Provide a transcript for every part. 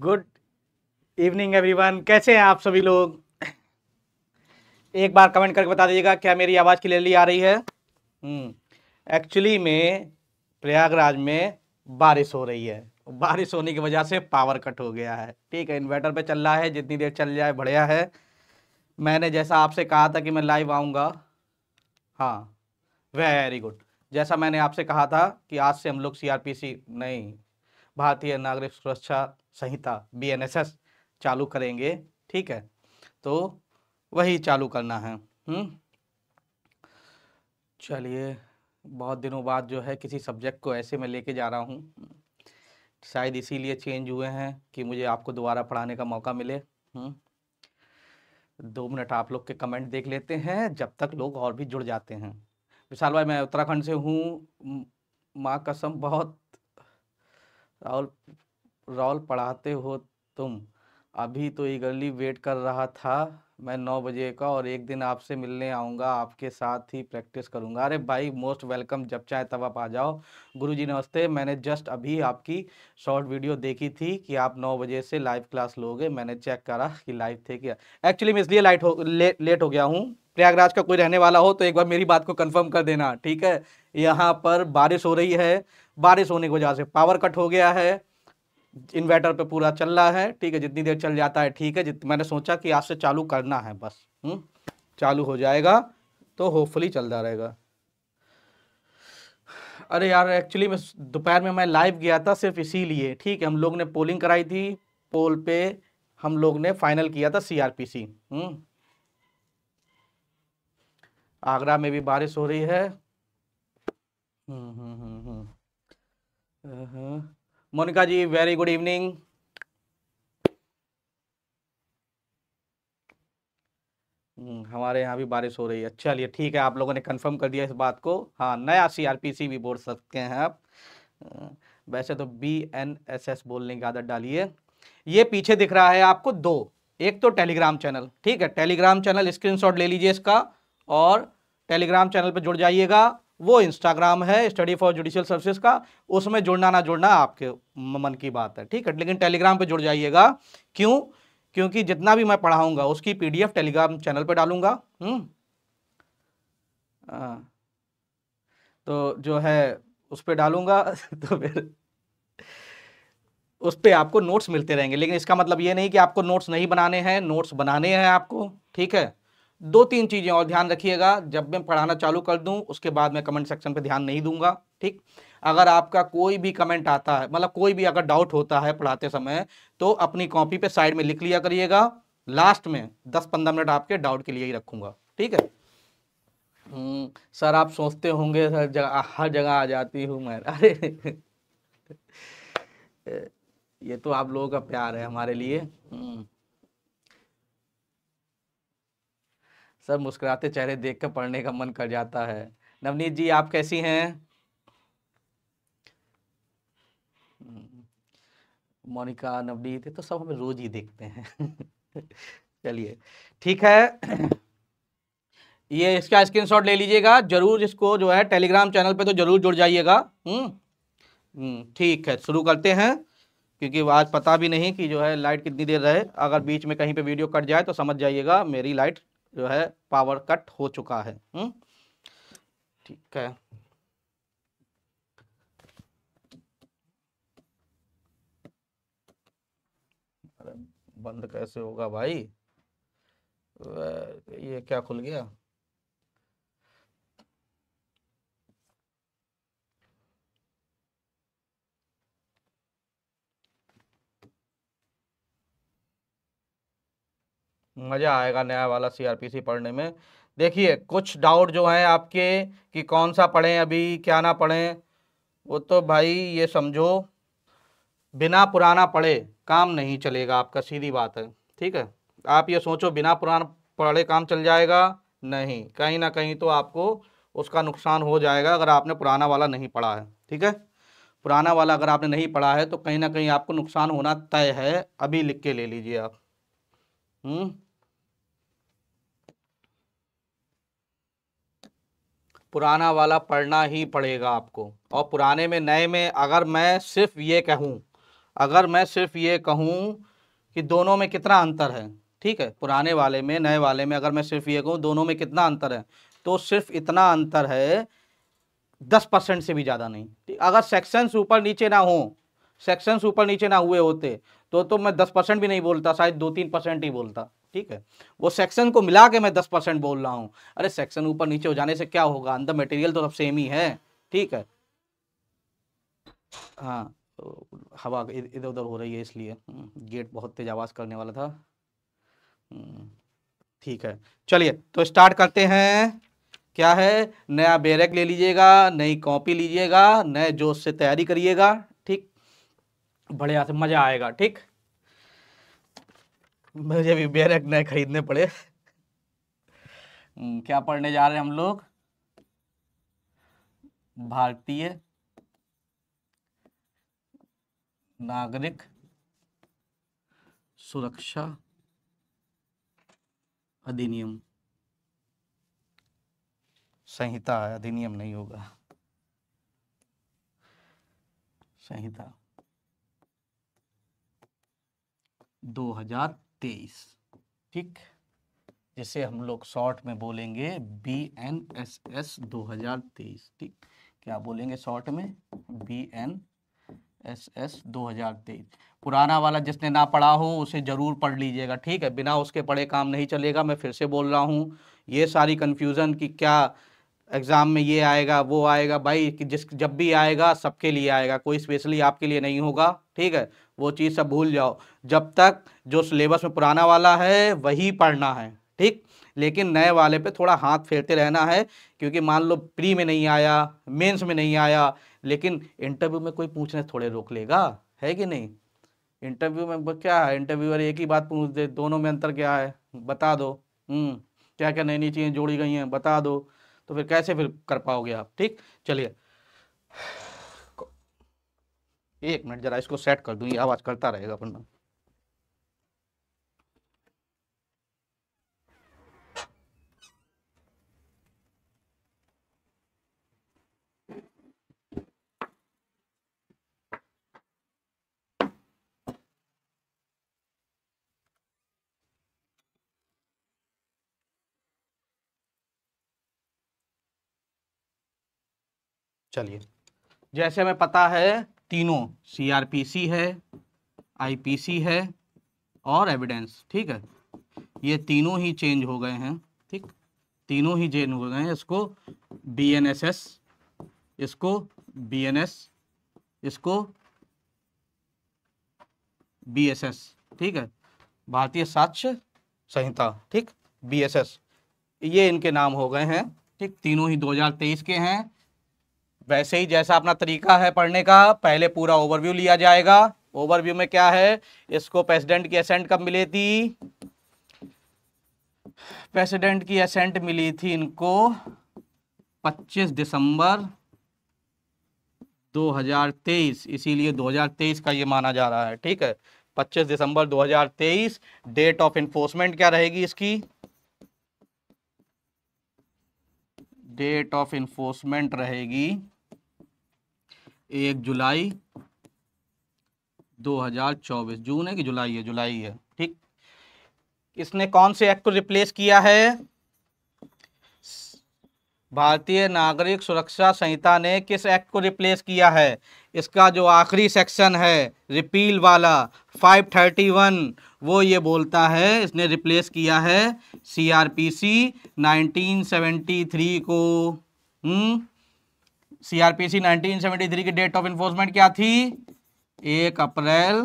Good evening everyone कैसे हैं आप सभी लोग एक बार कमेंट करके बता दीजिएगा क्या मेरी आवाज़ क्लियरली आ रही है हम्म, एक्चुअली में प्रयागराज में बारिश हो रही है बारिश होने की वजह से पावर कट हो गया है ठीक है इन्वर्टर पे चल रहा है जितनी देर चल जाए बढ़िया है मैंने जैसा आपसे कहा था कि मैं लाइव आऊँगा हाँ वेरी गुड जैसा मैंने आपसे कहा था कि आज से हम लोग सी नहीं भारतीय नागरिक सुरक्षा संहिता बी चालू करेंगे ठीक है तो वही चालू करना है हम्म? चलिए बहुत दिनों बाद जो है किसी सब्जेक्ट को ऐसे में लेके जा रहा हूँ शायद इसीलिए चेंज हुए हैं कि मुझे आपको दोबारा पढ़ाने का मौका मिले हम्म? दो मिनट आप लोग के कमेंट देख लेते हैं जब तक लोग और भी जुड़ जाते हैं विशाल भाई मैं उत्तराखंड से हूँ माँ कसम बहुत राहुल राहुल पढ़ाते हो तुम अभी तो ईगरली वेट कर रहा था मैं नौ बजे का और एक दिन आपसे मिलने आऊँगा आपके साथ ही प्रैक्टिस करूँगा अरे भाई मोस्ट वेलकम जब चाहे तब आप आ जाओ गुरु जी नमस्ते मैंने जस्ट अभी आपकी शॉर्ट वीडियो देखी थी कि आप नौ बजे से लाइव क्लास लोगे मैंने चेक करा कि लाइव थे क्या एक्चुअली मैं इसलिए लाइट हो ले, लेट हो गया हूँ प्रयागराज का कोई रहने वाला हो तो एक बार मेरी बात को कन्फर्म कर देना ठीक है यहाँ पर बारिश हो रही है बारिश होने की वजह से पावर कट हो गया है इन्वर्टर पे पूरा चल रहा है ठीक है जितनी देर चल जाता है ठीक है जित मैंने सोचा कि आज से चालू करना है बस हुँ? हम्म, चालू हो जाएगा तो होपफुली चलता रहेगा अरे यार एक्चुअली मैं दोपहर में मैं लाइव गया था सिर्फ इसीलिए ठीक है हम लोग ने पोलिंग कराई थी पोल पे हम लोग ने फाइनल किया था सीआरपीसी हम्म। आगरा में भी बारिश हो रही है हम्म हम्म हम्म, हम्म। Monika ji very good evening हमारे यहाँ भी बारिश हो रही है चलिए ठीक है आप लोगों ने कंफर्म कर दिया इस बात को हाँ नया सीआरपीसी भी बोल सकते हैं आप uh, वैसे तो बी एन एस एस बोलने की आदत डालिए ये पीछे दिख रहा है आपको दो एक तो टेलीग्राम चैनल ठीक है टेलीग्राम चैनल स्क्रीनशॉट ले लीजिए इसका और टेलीग्राम चैनल पर जुड़ जाइएगा वो इंस्टाग्राम है स्टडी फॉर जुडिशियल सर्विसेज का उसमें जुड़ना ना जुड़ना आपके मन की बात है ठीक है लेकिन टेलीग्राम पे जुड़ जाइएगा क्यों क्योंकि जितना भी मैं पढ़ाऊंगा उसकी पीडीएफ टेलीग्राम चैनल पे डालूंगा हम्म? हाँ। तो जो है उस पर डालूंगा तो फिर उस पर आपको नोट्स मिलते रहेंगे लेकिन इसका मतलब ये नहीं कि आपको नोट्स नहीं बनाने हैं नोट्स बनाने हैं आपको ठीक है दो तीन चीज़ें और ध्यान रखिएगा जब मैं पढ़ाना चालू कर दूं उसके बाद मैं कमेंट सेक्शन पे ध्यान नहीं दूंगा ठीक अगर आपका कोई भी कमेंट आता है मतलब कोई भी अगर डाउट होता है पढ़ाते समय तो अपनी कॉपी पे साइड में लिख लिया करिएगा लास्ट में दस पंद्रह मिनट आपके डाउट के लिए ही रखूंगा ठीक है हम्म, सर आप सोचते होंगे सर जग, हर जगह आ जाती हूँ मैं अरे ये तो आप लोगों का प्यार है हमारे लिए हम्म। सर मुस्कुराते चेहरे देख कर पढ़ने का मन कर जाता है नवनीत जी आप कैसी हैं हम्म। मोनिका नवनीत ये तो सब हमें रोज ही देखते हैं चलिए ठीक है ये इसका स्क्रीनशॉट ले लीजिएगा जरूर इसको जो है टेलीग्राम चैनल पे तो जरूर जुड़ जाइएगा हम्म।, हम्म ठीक है शुरू करते हैं क्योंकि आज पता भी नहीं कि जो है लाइट कितनी देर रहे अगर बीच में कहीं पे वीडियो कट जाए तो समझ जाइएगा मेरी लाइट जो है पावर कट हो चुका है हम्म? ठीक है अरे बंद कैसे होगा भाई ये क्या खुल गया मज़ा आएगा नया वाला सीआरपीसी पढ़ने में देखिए कुछ डाउट जो हैं आपके कि कौन सा पढ़ें अभी क्या ना पढ़ें वो तो भाई ये समझो बिना पुराना पढ़े काम नहीं चलेगा आपका सीधी बात है ठीक है आप ये सोचो बिना पुराना पढ़े काम चल जाएगा नहीं कहीं ना कहीं तो आपको उसका नुकसान हो जाएगा अगर आपने पुराना वाला नहीं पढ़ा है ठीक है पुराना वाला अगर आपने नहीं पढ़ा है तो कहीं ना कहीं आपको नुकसान होना तय है अभी लिख के ले लीजिए आप हम्म पुराना वाला पढ़ना ही पड़ेगा आपको और पुराने में नए में अगर मैं सिर्फ ये कहूँ अगर मैं सिर्फ ये कहूँ कि दोनों में कितना अंतर है ठीक है पुराने वाले में नए वाले में अगर मैं सिर्फ ये कहूँ दोनों में कितना अंतर है तो सिर्फ इतना अंतर है दस परसेंट से भी ज़्यादा नहीं अगर सेक्शंस ऊपर नीचे ना हो सेक्शंस ऊपर नीचे ना हुए होते तो तो मैं दस परसेंट भी नहीं बोलता शायद दो तीन परसेंट ही बोलता ठीक है वो सेक्शन को मिला के मैं दस परसेंट बोल रहा हूँ अरे सेक्शन ऊपर नीचे हो जाने से क्या होगा अंदर मटेरियल तो सब सेम ही है ठीक है हाँ तो हवा इधर उधर हो रही है इसलिए गेट हम्म, बहुत तेज आवाज़ करने वाला था हम्म, ठीक है चलिए तो स्टार्ट करते हैं क्या है नया बैरक ले लीजिएगा नई कॉपी लीजिएगा नए जोश से तैयारी करिएगा ठीक बढ़िया से मज़ा आएगा ठीक मुझे भी बैरक नए खरीदने पड़े हम्म, क्या पढ़ने जा रहे हैं हम लोग भारतीय नागरिक सुरक्षा अधिनियम संहिता अधिनियम नहीं होगा संहिता दो हजार तेईस ठीक जैसे हम लोग शॉर्ट में बोलेंगे बी एन एस एस दो हजार तेईस ठीक क्या बोलेंगे शॉर्ट में बी एन एस एस दो हजार तेईस पुराना वाला जिसने ना पढ़ा हो उसे ज़रूर पढ़ लीजिएगा ठीक है बिना उसके पढ़े काम नहीं चलेगा मैं फिर से बोल रहा हूँ ये सारी कंफ्यूजन की क्या एग्ज़ाम में ये आएगा वो आएगा भाई कि जिस जब भी आएगा सबके लिए आएगा कोई स्पेशली आपके लिए नहीं होगा ठीक है वो चीज़ सब भूल जाओ जब तक जो सिलेबस में पुराना वाला है वही पढ़ना है ठीक लेकिन नए वाले पे थोड़ा हाथ फेरते रहना है क्योंकि मान लो प्री में नहीं आया मेंस में नहीं आया लेकिन इंटरव्यू में कोई पूछने थोड़े रोक लेगा है कि नहीं इंटरव्यू में क्या है इंटरव्यूअर एक ही बात पूछ दे दोनों में अंतर क्या है बता दो हम्म, क्या क्या नई नई चीज़ें जोड़ी गई हैं बता दो तो फिर कैसे फिर कर पाओगे आप ठीक चलिए एक मिनट जरा इसको सेट कर दूँ ये आवाज़ करता रहेगा अपन चलिए जैसे हमें पता है तीनों सीआरपीसी है आईपीसी है और एविडेंस ठीक है ये तीनों ही चेंज हो गए हैं ठीक तीनों ही चेंज हो गए हैं इसको बीएनएसएस इसको बीएनएस इसको बीएसएस ठीक है भारतीय साक्ष्य संहिता ठीक बीएसएस ये इनके नाम हो गए हैं ठीक तीनों ही 2023 के हैं वैसे ही जैसा अपना तरीका है पढ़ने का पहले पूरा ओवरव्यू लिया जाएगा ओवरव्यू में क्या है इसको प्रेसिडेंट की असेंट कब मिली थी प्रेसिडेंट की असेंट मिली थी इनको 25 दिसंबर 2023 इसीलिए 2023 का ये माना जा रहा है ठीक है 25 दिसंबर 2023 डेट ऑफ इन्फोर्समेंट क्या रहेगी इसकी डेट ऑफ इन्फोर्समेंट रहेगी एक जुलाई 2024 जून है कि जुलाई है जुलाई है ठीक इसने कौन से एक्ट को रिप्लेस किया है भारतीय नागरिक सुरक्षा संहिता ने किस एक्ट को रिप्लेस किया है इसका जो आखिरी सेक्शन है रिपील वाला 531 वो ये बोलता है इसने रिप्लेस किया है सीआरपीसी 1973 को हम्म सीआरपीसी 1973 की डेट ऑफ इन्फोर्समेंट क्या थी एक अप्रैल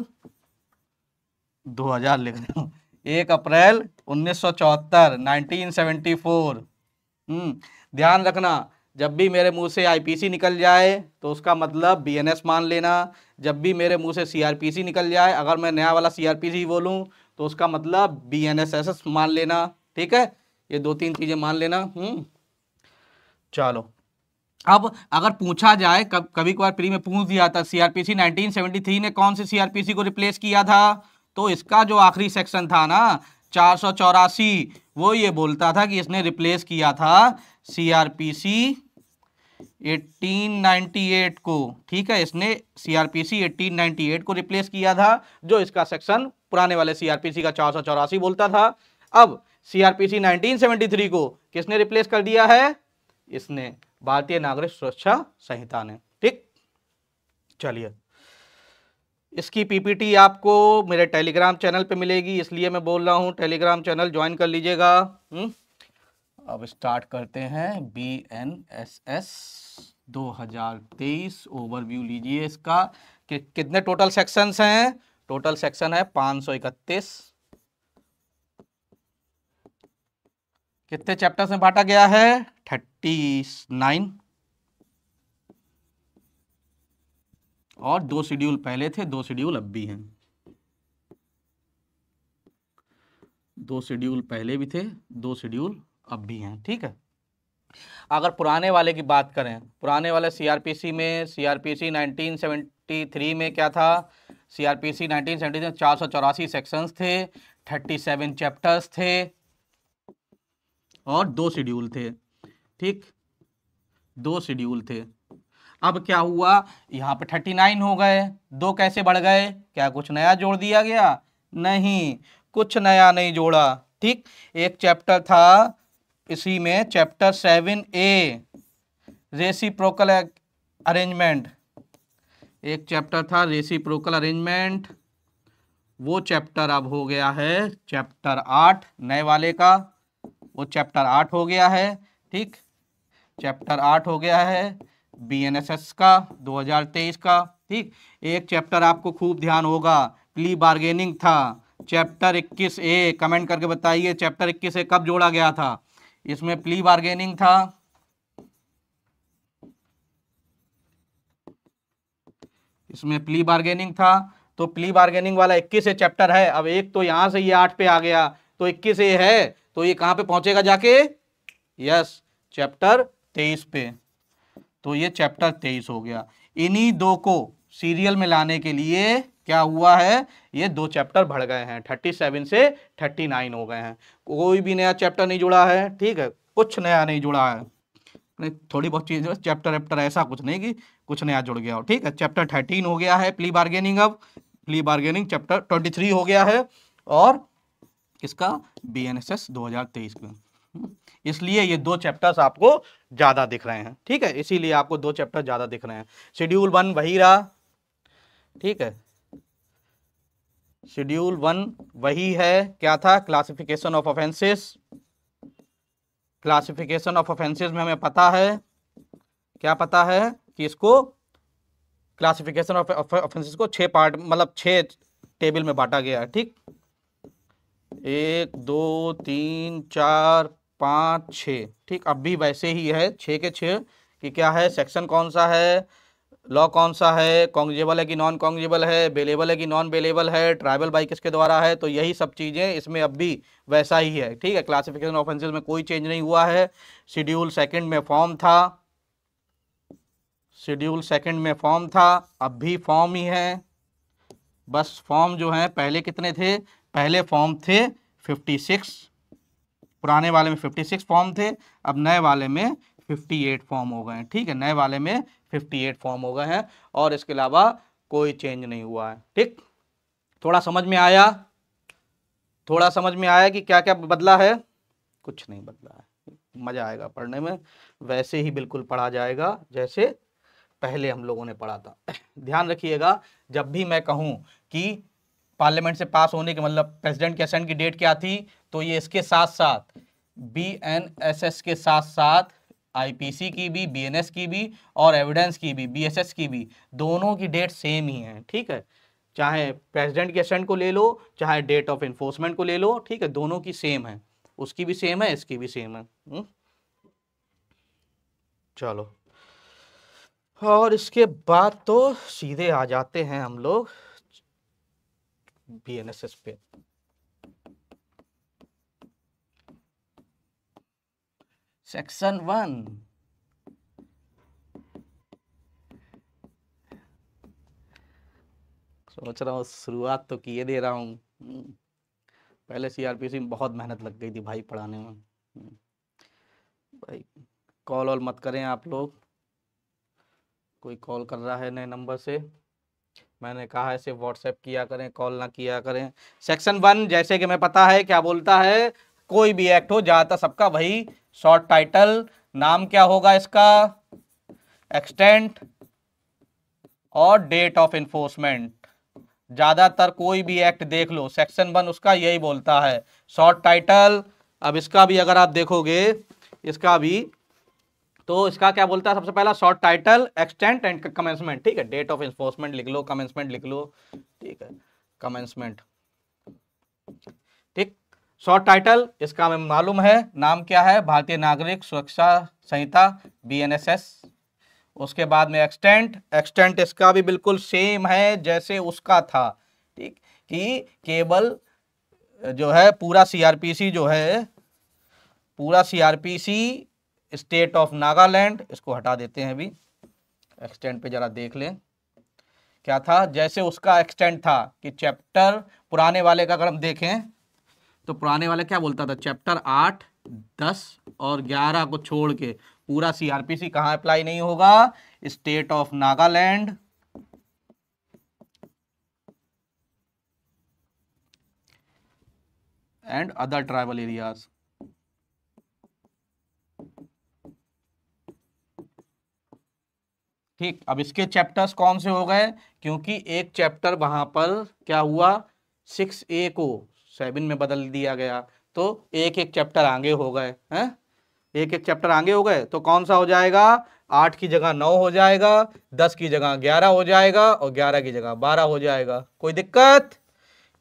2000 लिख दो एक अप्रैल 1974 1974 हम्म ध्यान रखना जब भी मेरे मुंह से आईपीसी निकल जाए तो उसका मतलब बीएनएस मान लेना जब भी मेरे मुंह से सीआरपीसी निकल जाए अगर मैं नया वाला सीआरपीसी बोलूं तो उसका मतलब बीएनएसएसएस मान लेना ठीक है ये दो तीन चीज़ें मान लेना हम्म चलो अब अगर पूछा जाए कब कभी कभार प्री में पूछ दिया था सीआरपीसी 1973 ने कौन से सीआरपीसी को रिप्लेस किया था तो इसका जो आखिरी सेक्शन था ना चार वो ये बोलता था कि इसने रिप्लेस किया था सीआरपीसी 1898 को ठीक है इसने सीआरपीसी 1898 को रिप्लेस किया था जो इसका सेक्शन पुराने वाले सीआरपीसी का चार बोलता था अब सीआरपीसी 1973 को किसने रिप्लेस कर दिया है इसने भारतीय नागरिक सुरक्षा संहिता ने ठीक चलिए इसकी पीपीटी आपको मेरे टेलीग्राम चैनल पे मिलेगी इसलिए मैं बोल रहा हूँ टेलीग्राम चैनल ज्वाइन कर लीजिएगा हम्म? अब स्टार्ट करते हैं बी एन एस एस दो हजार तेईस ओवरव्यू लीजिए इसका कि कितने टोटल सेक्शंस हैं टोटल सेक्शन है सौ इकतीस कितने चैप्टर्स में बांटा गया है थर्टी नाइन और दो शेड्यूल पहले थे दो शेड्यूल अब भी हैं दो शेड्यूल पहले भी थे दो शेड्यूल अब भी हैं ठीक है अगर पुराने वाले की बात करें पुराने वाले सीआरपीसी में सीआरपीसी 1973 में क्या था सीआरपीसी 1973 में चार सौ चौरासी सेक्शंस थे 37 चैप्टर्स थे और दो शेड्यूल थे ठीक दो शेड्यूल थे अब क्या हुआ यहाँ पे थर्टी नाइन हो गए दो कैसे बढ़ गए क्या कुछ नया जोड़ दिया गया नहीं कुछ नया नहीं जोड़ा ठीक एक चैप्टर था इसी में चैप्टर सेवन ए रेसी प्रोकल अरेंजमेंट एक चैप्टर था रेसी प्रोकल अरेंजमेंट वो चैप्टर अब हो गया है चैप्टर आठ नए वाले का वो चैप्टर आठ हो गया है ठीक चैप्टर आठ हो गया है बीएनएसएस का 2023 का ठीक एक चैप्टर आपको खूब ध्यान होगा प्ली बार्गेनिंग था चैप्टर 21 ए कमेंट करके बताइए चैप्टर 21 ए कब जोड़ा गया था इसमें प्ली बार्गेनिंग था इसमें प्ली बार्गेनिंग था तो प्ली बार्गेनिंग वाला 21 ए चैप्टर है अब एक तो यहां से ये आठ पे आ गया तो इक्कीस ए है तो ये कहां पे पहुंचेगा जाके यस चैप्टर तेईस पे तो ये चैप्टर तेईस हो गया इन्हीं दो को सीरियल में लाने के लिए क्या हुआ है ये दो चैप्टर बढ़ गए हैं थर्टी सेवन से थर्टी नाइन हो गए हैं कोई भी नया चैप्टर नहीं जुड़ा है ठीक है कुछ नया नहीं जुड़ा है नहीं थोड़ी बहुत चीज़ चैप्टर वैप्टर ऐसा कुछ नहीं कि कुछ नया जुड़ गया हो ठीक है चैप्टर थर्टीन हो गया है प्ली बार्गेनिंग अब plea bargaining chapter twenty three हो गया है और किसका बी एन एस एस दो हजार तेईस में हम्म। इसलिए ये दो चैप्टर्स आपको ज़्यादा दिख रहे हैं ठीक है इसीलिए आपको दो चैप्टर ज़्यादा दिख रहे हैं शेड्यूल वन वही रहा ठीक है शेड्यूल वन वही है क्या था classification of offences classification of offences में हमें पता है क्या पता है कि इसको क्लासिफिकेशन ऑफ ऑफेंसेस को छह पार्ट मतलब छह टेबल में बांटा गया है ठीक एक दो तीन चार पाँच छः ठीक अब भी वैसे ही है छः के छः कि क्या है सेक्शन कौन सा है लॉ कौन सा है कॉन्गजेबल है कि नॉन कॉन्गजेबल है बेलेबल है कि नॉन बेलेबल है ट्राइबल बाइक किसके द्वारा है तो यही सब चीज़ें इसमें अब भी वैसा ही है ठीक है क्लासिफिकेशन ऑफेंसेज में कोई चेंज नहीं हुआ है शेड्यूल सेकंड में फॉर्म था शेड्यूल सेकंड में फॉर्म था अब भी फॉर्म ही है बस फॉर्म जो है पहले कितने थे पहले फॉर्म थे 56 पुराने वाले में 56 फॉर्म थे अब नए वाले में 58 फॉर्म हो गए हैं ठीक है नए वाले में 58 फॉर्म हो गए हैं और इसके अलावा कोई चेंज नहीं हुआ है ठीक थोड़ा समझ में आया थोड़ा समझ में आया कि क्या क्या बदला है कुछ नहीं बदला है मज़ा आएगा पढ़ने में वैसे ही बिल्कुल पढ़ा जाएगा जैसे पहले हम लोगों ने पढ़ा था ध्यान रखिएगा जब भी मैं कहूँ कि पार्लियामेंट से पास होने के मतलब प्रेसिडेंट के असेंट की डेट क्या थी तो ये इसके साथ साथ बी एन एस एस के साथ साथ आईपीसी की भी बीएनएस की भी और एविडेंस की भी बीएसएस की भी दोनों की डेट सेम ही है ठीक है चाहे प्रेसिडेंट के असेंट को ले लो चाहे डेट ऑफ इन्फोर्समेंट को ले लो ठीक है दोनों की सेम है उसकी भी सेम है इसकी भी सेम है हम्म? चलो और इसके बाद तो सीधे आ जाते हैं हम लोग बी एन एस एस पे सेक्शन वन सोच रहा हूँ शुरुआत तो किए दे रहा हूँ हम्म। पहले सीआरपीसी में बहुत मेहनत लग गई थी भाई पढ़ाने में हम्म। भाई कॉल ऑल मत करें आप लोग कोई कॉल कर रहा है नए नंबर से मैंने कहा है सिर्फ व्हाट्सएप किया करें कॉल ना किया करें सेक्शन वन जैसे कि मैं पता है क्या बोलता है कोई भी एक्ट हो ज़्यादातर सबका वही शॉर्ट टाइटल नाम क्या होगा इसका एक्सटेंट और डेट ऑफ इन्फोर्समेंट ज़्यादातर कोई भी एक्ट देख लो सेक्शन वन उसका यही बोलता है शॉर्ट टाइटल अब इसका भी अगर आप देखोगे इसका भी तो इसका क्या बोलता है सबसे पहला short title extent and commencement ठीक है डेट ऑफ इन्फोर्समेंट लिख लो कमेंसमेंट लिख लो ठीक है कमेंसमेंट ठीक शॉर्ट टाइटल इसका हमें मालूम है नाम क्या है भारतीय नागरिक सुरक्षा संहिता बीएनएसएस उसके बाद में एक्सटेंट एक्सटेंट इसका भी बिल्कुल सेम है जैसे उसका था ठीक कि केवल जो है पूरा सीआरपीसी जो है पूरा सीआरपीसी स्टेट ऑफ नागालैंड इसको हटा देते हैं अभी एक्सटेंट पे जरा देख लें क्या था जैसे उसका एक्सटेंट था कि चैप्टर पुराने वाले का अगर हम देखें तो पुराने वाले क्या बोलता था चैप्टर आठ दस और ग्यारह को छोड़ के पूरा सीआरपीसी कहां अप्लाई नहीं होगा state of Nagaland and other tribal areas ठीक अब इसके चैप्टर्स कौन से हो गए क्योंकि एक चैप्टर वहां पर क्या हुआ सिक्स ए को सेवन में बदल दिया गया तो एक एक चैप्टर आगे हो गए हैं एक एक चैप्टर आगे हो गए तो कौन सा हो जाएगा आठ की जगह नौ हो जाएगा दस की जगह ग्यारह हो जाएगा और ग्यारह की जगह बारह हो जाएगा कोई दिक्कत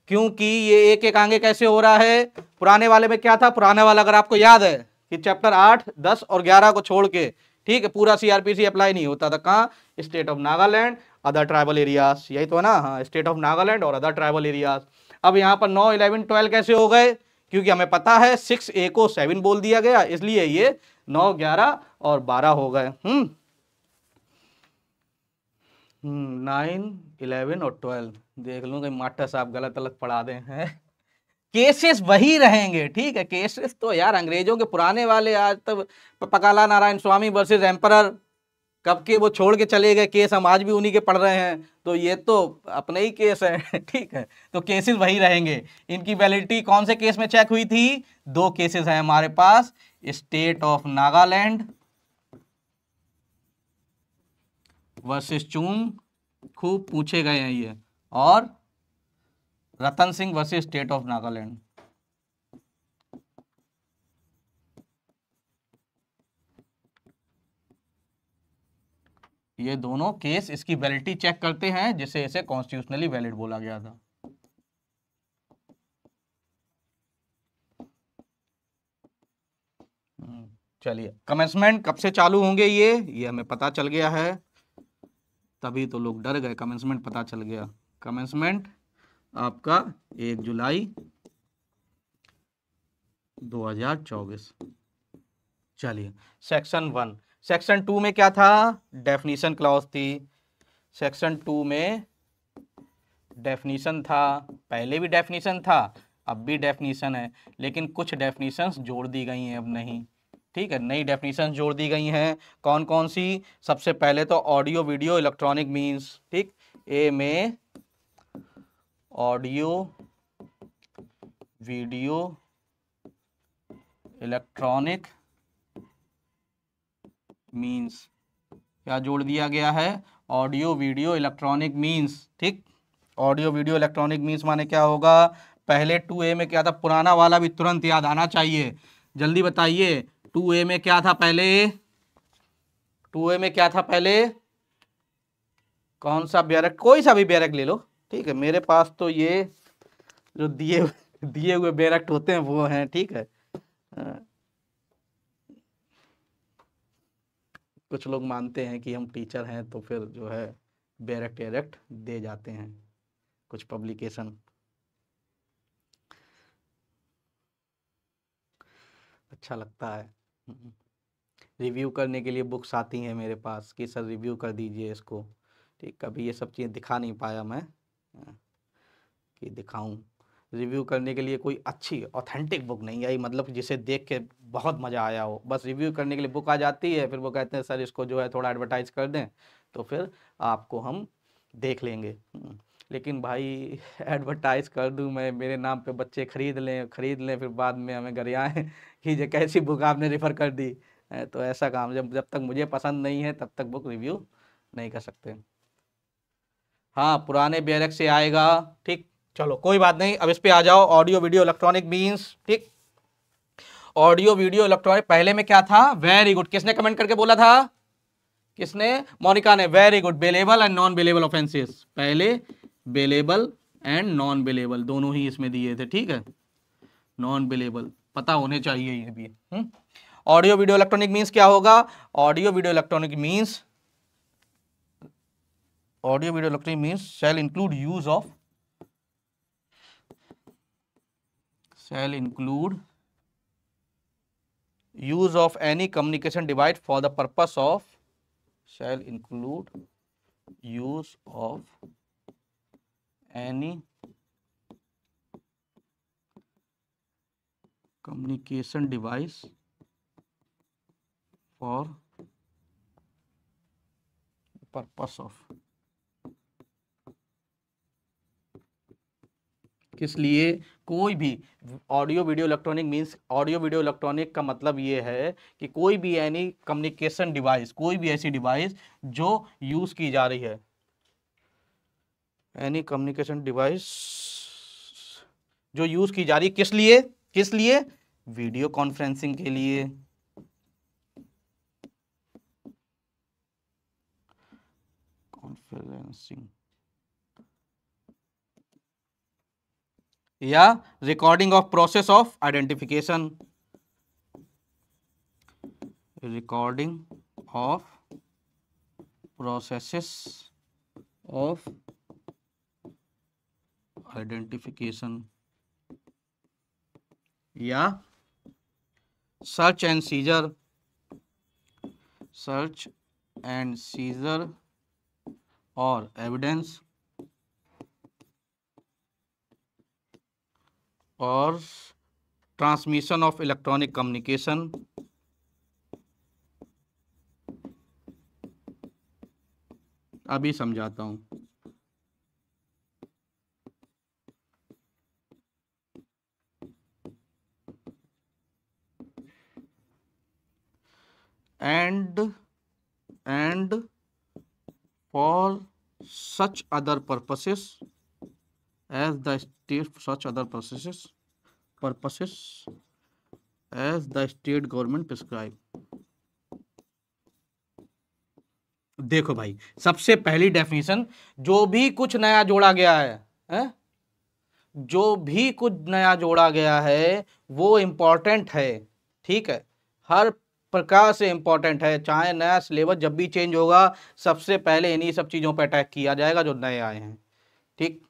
क्योंकि ये एक एक आगे कैसे हो रहा है पुराने वाले में क्या था पुराने वाला अगर आपको याद है कि चैप्टर आठ दस और ग्यारह को छोड़ के ठीक है पूरा सीआरपीसी अप्लाई नहीं होता था कहाँ state of Nagaland other tribal areas यही तो है ना हाँ स्टेट ऑफ नागालैंड और अदर ट्राइबल एरियाज अब यहाँ पर नौ इलेवन ट्वेल्व कैसे हो गए क्योंकि हमें पता है सिक्स ए को सेवन बोल दिया गया इसलिए ये नौ ग्यारह और बारह हो गए हम्म नाइन हम्म, इलेवन और ट्वेल्व देख लूँ कहीं मास्टर साहब गलत गलत पढ़ा दें हैं केसेस वही रहेंगे ठीक है केसेस तो यार अंग्रेजों के पुराने वाले आज तब पकाला नारायण स्वामी वर्सेज एम्परर कब के वो छोड़ के चले गए केस हम आज भी उन्हीं के पढ़ रहे हैं तो ये तो अपने ही केस है ठीक है तो केसेस वही रहेंगे इनकी वैलिडिटी कौन से केस में चेक हुई थी दो केसेस हैं हमारे पास state of Nagaland versus Chung खूब पूछे गए हैं ये और Ratan Singh versus state of Nagaland ये दोनों केस इसकी वैलिडिटी चेक करते हैं जिसे इसे कॉन्स्टिट्यूशनली वैलिड बोला गया था हम्म, चलिए कमेंसमेंट कब से चालू होंगे ये ये हमें पता चल गया है तभी तो लोग डर गए कमेंसमेंट पता चल गया कमेंसमेंट आपका एक जुलाई 2024 चलिए सेक्शन वन सेक्शन टू में क्या था डेफिनेशन क्लॉज थी सेक्शन टू में डेफिनेशन था पहले भी डेफिनेशन था अब भी डेफिनेशन है लेकिन कुछ डेफिनेशंस जोड़ दी गई हैं अब नहीं ठीक है नई डेफिनेशन जोड़ दी गई हैं कौन कौन सी सबसे पहले तो ऑडियो वीडियो इलेक्ट्रॉनिक मीन्स ठीक ए में ऑडियो वीडियो इलेक्ट्रॉनिक मीन्स क्या जोड़ दिया गया है ऑडियो वीडियो इलेक्ट्रॉनिक मीन्स ठीक ऑडियो वीडियो इलेक्ट्रॉनिक मीन्स माने क्या होगा पहले टू ए में क्या था पुराना वाला भी तुरंत याद आना चाहिए जल्दी बताइए टू ए में क्या था पहले टू ए में क्या था पहले कौन सा बैरक कोई सा भी बैरक ले लो ठीक है मेरे पास तो ये जो दिए दिए हुए बेरक्ट होते हैं वो हैं ठीक है कुछ लोग मानते हैं कि हम टीचर हैं तो फिर जो है बेरक्ट एरेक्ट दे जाते हैं कुछ पब्लिकेशन अच्छा लगता है हम्म, रिव्यू करने के लिए बुक्स आती हैं मेरे पास कि सर रिव्यू कर दीजिए इसको ठीक कभी ये सब चीज़ें दिखा नहीं पाया मैं कि दिखाऊं रिव्यू करने के लिए कोई अच्छी ऑथेंटिक बुक नहीं आई मतलब जिसे देख के बहुत मज़ा आया हो बस रिव्यू करने के लिए बुक आ जाती है फिर वो कहते हैं सर इसको जो है थोड़ा एडवर्टाइज कर दें तो फिर आपको हम देख लेंगे लेकिन भाई एडवर्टाइज कर दूं मैं मेरे नाम पे बच्चे खरीद लें खरीद लें फिर बाद में हमें घर आएँ कि जो कैसी बुक आपने रेफ़र कर दी तो ऐसा काम जब जब तक मुझे पसंद नहीं है तब तक बुक रिव्यू नहीं कर सकते हाँ पुराने बैरक से आएगा ठीक चलो कोई बात नहीं अब इस पर आ जाओ ऑडियो वीडियो इलेक्ट्रॉनिक मीन्स ठीक ऑडियो वीडियो इलेक्ट्रॉनिक पहले में क्या था वेरी गुड किसने कमेंट करके बोला था किसने मोनिका ने very good bailable and non bailable offences पहले बेलेबल एंड नॉन बेलेबल दोनों ही इसमें दिए थे ठीक है नॉन बेलेबल पता होने चाहिए ये भी ऑडियो वीडियो इलेक्ट्रॉनिक मीन्स क्या होगा audio video electronic means audio video electronic means shall include use of shall include use of any communication device for the purpose of shall include use of any communication device for the purpose of लिए कोई भी audio video electronic means audio video electronic का मतलब ये है कि कोई भी एनी कम्युनिकेशन डिवाइस कोई भी ऐसी डिवाइस जो यूज़ की जा रही है एनी कम्युनिकेशन डिवाइस जो यूज़ की जा रही है किस लिए किस लिए वीडियो कॉन्फ्रेंसिंग के लिए conferencing Yeah, recording of process of identification. Recording of processes of identification Yeah, search and seizure search and seizure or evidence और ट्रांसमिशन ऑफ इलेक्ट्रॉनिक कम्युनिकेशन अभी समझाता हूं and and for such other purposes as the state such other purposes purposes as the state government prescribe देखो भाई सबसे पहली definition जो भी कुछ नया जोड़ा गया है, है जो भी कुछ नया जोड़ा गया है वो इम्पॉर्टेंट है ठीक है हर प्रकार से इम्पॉर्टेंट है चाहे नया सिलेबस जब भी चेंज होगा सबसे पहले इन्हीं सब चीज़ों पर अटैक किया जाएगा जो नए आए हैं ठीक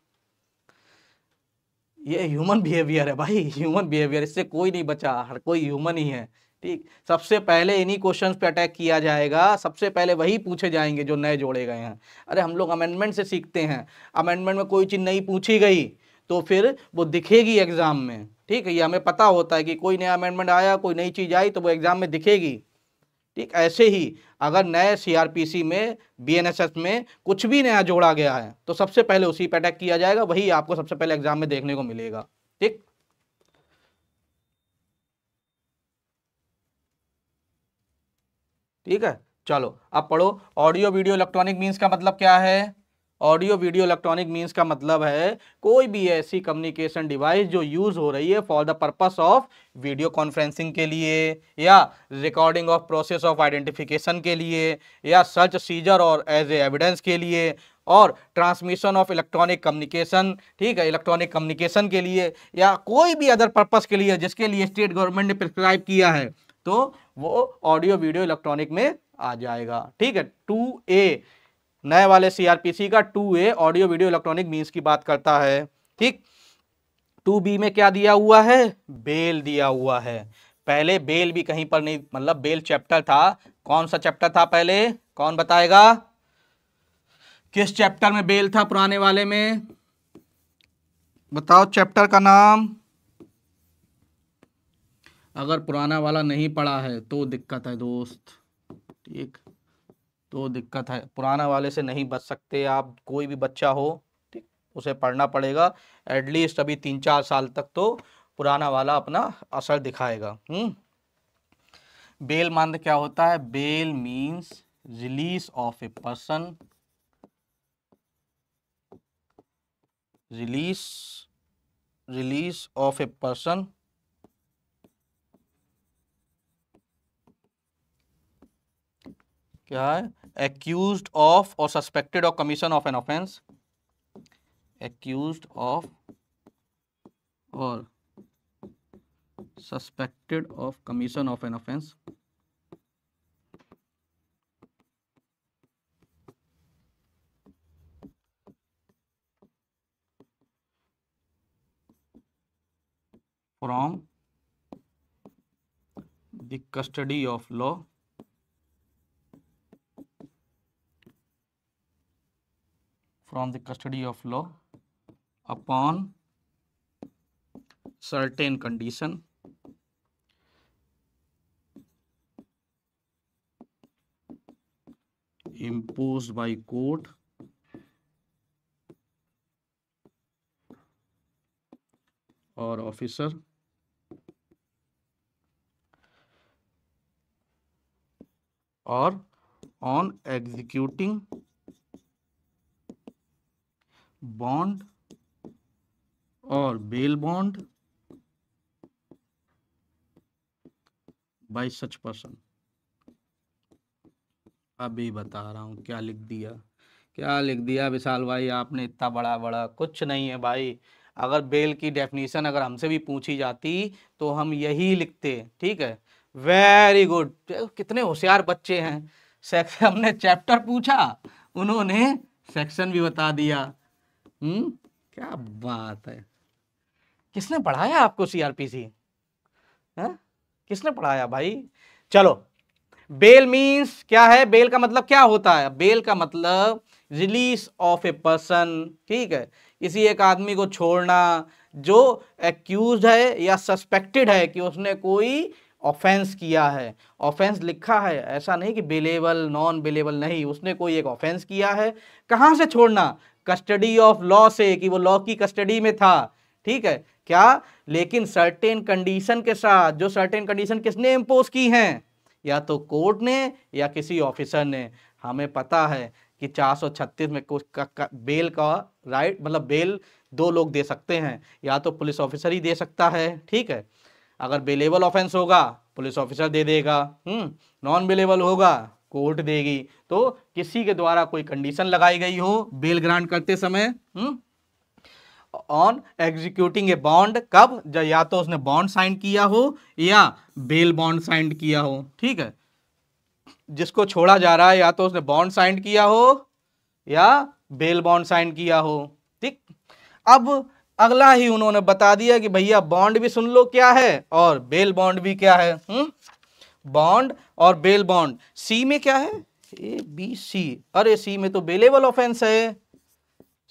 ये ह्यूमन बिहेवियर है भाई ह्यूमन बिहेवियर इससे कोई नहीं बचा हर कोई ह्यूमन ही है ठीक सबसे पहले इन्हीं क्वेश्चन पे अटैक किया जाएगा सबसे पहले वही पूछे जाएंगे जो नए जोड़े गए हैं अरे हम लोग अमेंडमेंट से सीखते हैं अमेंडमेंट में कोई चीज़ नहीं पूछी गई तो फिर वो दिखेगी एग्ज़ाम में ठीक है ये हमें पता होता है कि कोई नया अमेंडमेंट आया कोई नई चीज़ आई तो वो एग्ज़ाम में दिखेगी ठीक ऐसे ही अगर नए सीआरपीसी में बीएनएसएस में कुछ भी नया जोड़ा गया है तो सबसे पहले उसी पर अटैक किया जाएगा वही आपको सबसे पहले एग्जाम में देखने को मिलेगा ठीक ठीक है चलो अब पढ़ो ऑडियो वीडियो इलेक्ट्रॉनिक मीन्स का मतलब क्या है ऑडियो वीडियो इलेक्ट्रॉनिक मीन्स का मतलब है कोई भी ऐसी कम्युनिकेशन डिवाइस जो यूज़ हो रही है for the purpose of video conferencing के लिए या recording of process of identification के लिए या सर्च सीजर और एज ए एविडेंस के लिए और ट्रांसमिशन ऑफ इलेक्ट्रॉनिक कम्युनिकेशन ठीक है इलेक्ट्रॉनिक कम्युनिकेशन के लिए या कोई भी अदर पर्पस के लिए जिसके लिए स्टेट गवर्नमेंट ने प्रिस्क्राइब किया है तो वो ऑडियो वीडियो इलेक्ट्रॉनिक में आ जाएगा ठीक है टू ए नए वाले सीआरपीसी का two A audio video electronic means की बात करता है ठीक टू बी में क्या दिया हुआ है बेल दिया हुआ है पहले बेल भी कहीं पर नहीं मतलब बेल चैप्टर था कौन सा चैप्टर था पहले कौन बताएगा किस चैप्टर में बेल था पुराने वाले में बताओ चैप्टर का नाम अगर पुराना वाला नहीं पढ़ा है तो दिक्कत है दोस्त ठीक तो दिक्कत है पुराना वाले से नहीं बच सकते आप कोई भी बच्चा हो ठीक उसे पढ़ना पड़ेगा एटलीस्ट अभी तीन चार साल तक तो पुराना वाला अपना असर दिखाएगा हम्म बेल मानद क्या होता है bail means release of a person release release of a person क्या है accused of or suspected of commission of an offense accused of or suspected of commission of an offense from the custody of law from the custody of law upon certain condition imposed by court or officer or on executing bond और bail bond by such person अभी बता रहा हूँ क्या लिख दिया क्या लिख दिया विशाल भाई आपने इतना बड़ा बड़ा कुछ नहीं है भाई अगर बेल की डेफिनेशन अगर हमसे भी पूछी जाती तो हम यही लिखते ठीक है वेरी गुड कितने होशियार बच्चे हैं हमने चैप्टर पूछा उन्होंने सेक्शन भी बता दिया हम्म क्या बात है किसने पढ़ाया आपको सीआरपीसी किसने पढ़ाया भाई चलो बेल मींस क्या है बेल का मतलब क्या होता है बेल का मतलब रिलीज ऑफ ए पर्सन ठीक है किसी एक आदमी को छोड़ना जो एक्यूज है या सस्पेक्टेड है कि उसने कोई ऑफेंस किया है ऑफेंस लिखा है ऐसा नहीं कि बेलेबल नॉन बेलेबल नहीं उसने कोई एक ऑफेंस किया है कहाँ से छोड़ना कस्टडी ऑफ लॉ से कि वो लॉ की कस्टडी में था ठीक है क्या लेकिन सर्टेन कंडीशन के साथ जो सर्टेन कंडीशन किसने इम्पोज की हैं या तो कोर्ट ने या किसी ऑफिसर ने हमें पता है कि 436 में कुछ का, का, बेल का राइट मतलब बेल दो लोग दे सकते हैं या तो पुलिस ऑफिसर ही दे सकता है ठीक है अगर बेलेबल ऑफेंस होगा पुलिस ऑफिसर दे देगा नॉन हम्म, बेलेबल होगा कोर्ट देगी तो किसी के द्वारा कोई कंडीशन लगाई गई हो बेल ग्रांट करते समय ऑन एग्जीक्यूटिंग ए बॉन्ड कब जब या तो उसने बॉन्ड साइन किया हो या बेल बॉन्ड साइन किया हो ठीक है जिसको छोड़ा जा रहा है या तो उसने बॉन्ड साइन किया हो या बेल बॉन्ड साइन किया हो ठीक अब अगला ही उन्होंने बता दिया कि भैया बॉन्ड भी सुन लो क्या है और बेल बॉन्ड भी क्या है बॉन्ड हम्म? और बेल बॉन्ड सी में क्या है ए बी सी अरे सी में तो बेलेबल ऑफेंस है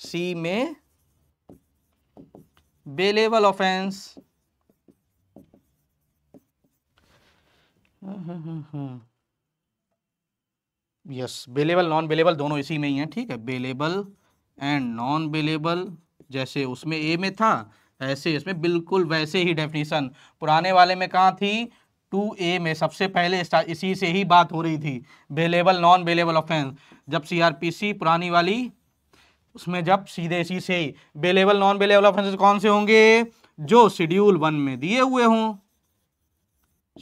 सी में bailable offence yes bailable non bailable दोनों इसी में ही हैं ठीक है बेलेबल एंड नॉन बेलेबल जैसे उसमें ए में था ऐसे इसमें बिल्कुल वैसे ही डेफिनेशन पुराने वाले में कहाँ थी टू ए में सबसे पहले इसी से ही बात हो रही थी बेलेबल नॉन बेलेबल ऑफेंस जब सीआरपीसी पुरानी वाली उसमें जब सीधे इसी से ही बेलेबल नॉन बेलेबल ऑफेंसेस कौन से होंगे जो शेड्यूल वन में दिए हुए हों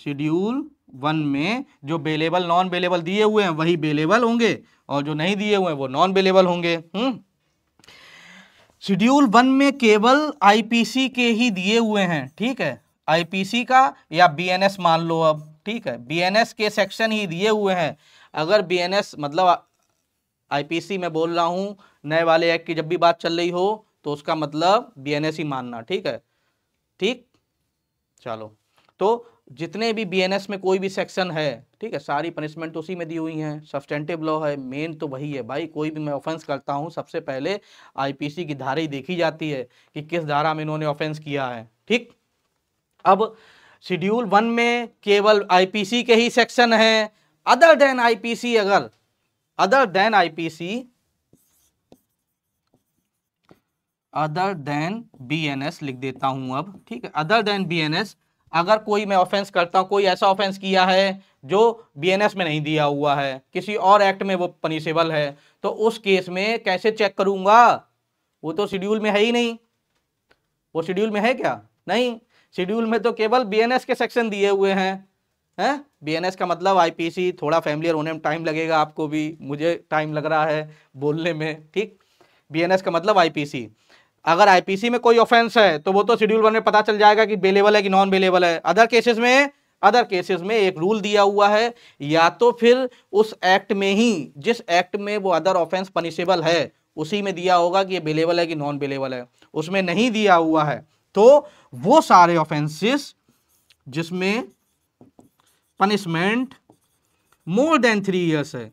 शेड्यूल वन में जो बेलेबल नॉन बेलेबल दिए हुए हैं वही बेलेबल होंगे और जो नहीं दिए हुए हैं वो नॉन बेलेबल होंगे हम्म शेड्यूल वन में केवल आईपीसी के ही दिए हुए हैं ठीक है आईपीसी का या बीएनएस मान लो अब ठीक है बीएनएस के सेक्शन ही दिए हुए हैं अगर बीएनएस मतलब आईपीसी में बोल रहा हूँ नए वाले एक्ट की जब भी बात चल रही हो तो उसका मतलब बीएनएस ही मानना ठीक है ठीक चलो तो जितने भी बीएनएस में कोई भी सेक्शन है ठीक है सारी पनिशमेंट उसी में दी हुई हैं सब्सटेंटिव लॉ है मेन तो वही है भाई कोई भी मैं ऑफेंस करता हूँ सबसे पहले आईपीसी की धारा ही देखी जाती है कि किस धारा में इन्होंने ऑफेंस किया है ठीक अब शेड्यूल वन में केवल आईपीसी के ही सेक्शन हैं अदर देन आईपीसी अगर other than IPC other than BNS लिख देता हूं अब ठीक है अदर देन बीएनएस अगर कोई मैं ऑफेंस करता हूं कोई ऐसा ऑफेंस किया है जो बीएनएस में नहीं दिया हुआ है किसी और एक्ट में वो पनिशेबल है तो उस केस में कैसे चेक करूंगा वो तो शेड्यूल में है ही नहीं वो शेड्यूल में है क्या नहीं शेड्यूल में तो केवल बीएनएस के सेक्शन दिए हुए हैं हैं बीएनएस का मतलब आईपीसी थोड़ा फैमिलियर होने में टाइम लगेगा आपको भी मुझे टाइम लग रहा है बोलने में ठीक बीएनएस का मतलब आईपीसी अगर आईपीसी में कोई ऑफेंस है तो वो तो शेड्यूल वन में पता चल जाएगा कि बेलेबल है कि नॉन बेलेबल है अदर केसेस में अदर केसेस में एक रूल दिया हुआ है या तो फिर उस एक्ट में ही जिस एक्ट में वो अदर ऑफेंस पनिशेबल है उसी में दिया होगा कि ये बेलेबल है कि नॉन बेलेबल है उसमें नहीं दिया हुआ है तो वो सारे ऑफेंसेस जिसमें punishment more than three years है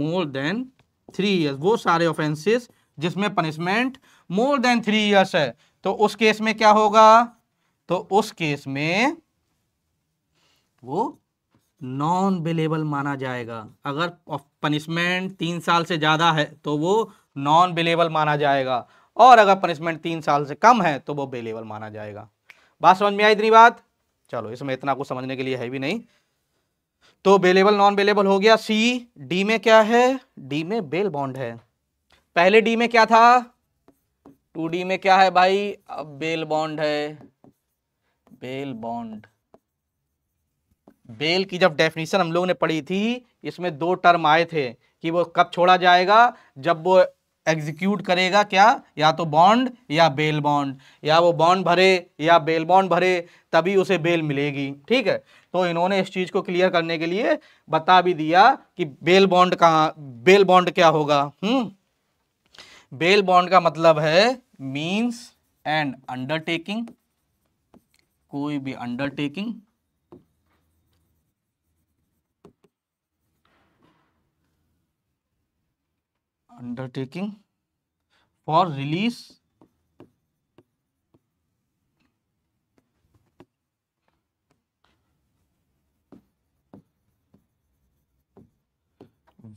मोर देन थ्री इयर्स वो सारे ऑफेंसेस जिसमें punishment more than three years है तो उस केस में क्या होगा तो उस केस में वो नॉन बेलेबल माना जाएगा अगर पनिशमेंट तीन साल से ज़्यादा है तो वो नॉन बेलेबल माना जाएगा और अगर पनिशमेंट तीन साल से कम है तो वो बेलेबल माना जाएगा बात समझ में आई इतनी बात चलो इसमें इतना कुछ समझने के लिए है भी नहीं तो बेलेबल नॉन बेलेबल हो गया सी डी में क्या है डी में बेल बॉन्ड है पहले डी में क्या था टू डी में क्या है भाई अब बेल बॉन्ड है बेल बॉन्ड बेल की जब डेफिनेशन हम लोग ने पढ़ी थी इसमें दो टर्म आए थे कि वो कब छोड़ा जाएगा जब वो एग्जीक्यूट करेगा क्या या तो बॉन्ड या बेल बॉन्ड या वो बॉन्ड भरे या बेल बॉन्ड भरे तभी उसे बेल मिलेगी ठीक है तो इन्होंने इस चीज़ को क्लियर करने के लिए बता भी दिया कि बेल बॉन्ड कहाँ बेल बॉन्ड क्या होगा हम्म बेल बॉन्ड का मतलब है मीन्स एंड अंडरटेकिंग कोई भी undertaking undertaking for release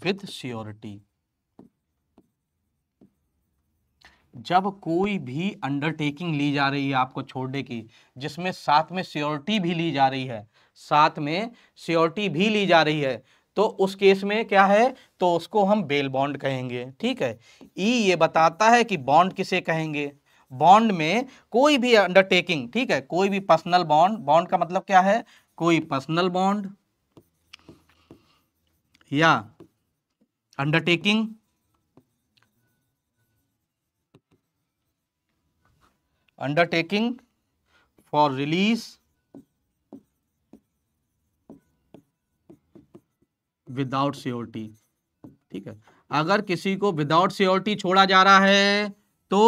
with surety जब कोई भी अंडरटेकिंग ली जा रही है आपको छोड़ने की जिसमें साथ में श्योरिटी भी ली जा रही है साथ में श्योरिटी भी ली जा रही है तो उस केस में क्या है तो उसको हम बेल बॉन्ड कहेंगे ठीक है ई ये बताता है कि बॉन्ड किसे कहेंगे बॉन्ड में कोई भी अंडरटेकिंग ठीक है कोई भी पर्सनल बॉन्ड बॉन्ड का मतलब क्या है कोई पर्सनल बॉन्ड या undertaking undertaking for release without surety ठीक है अगर किसी को विदाउट सियोरिटी छोड़ा जा रहा है तो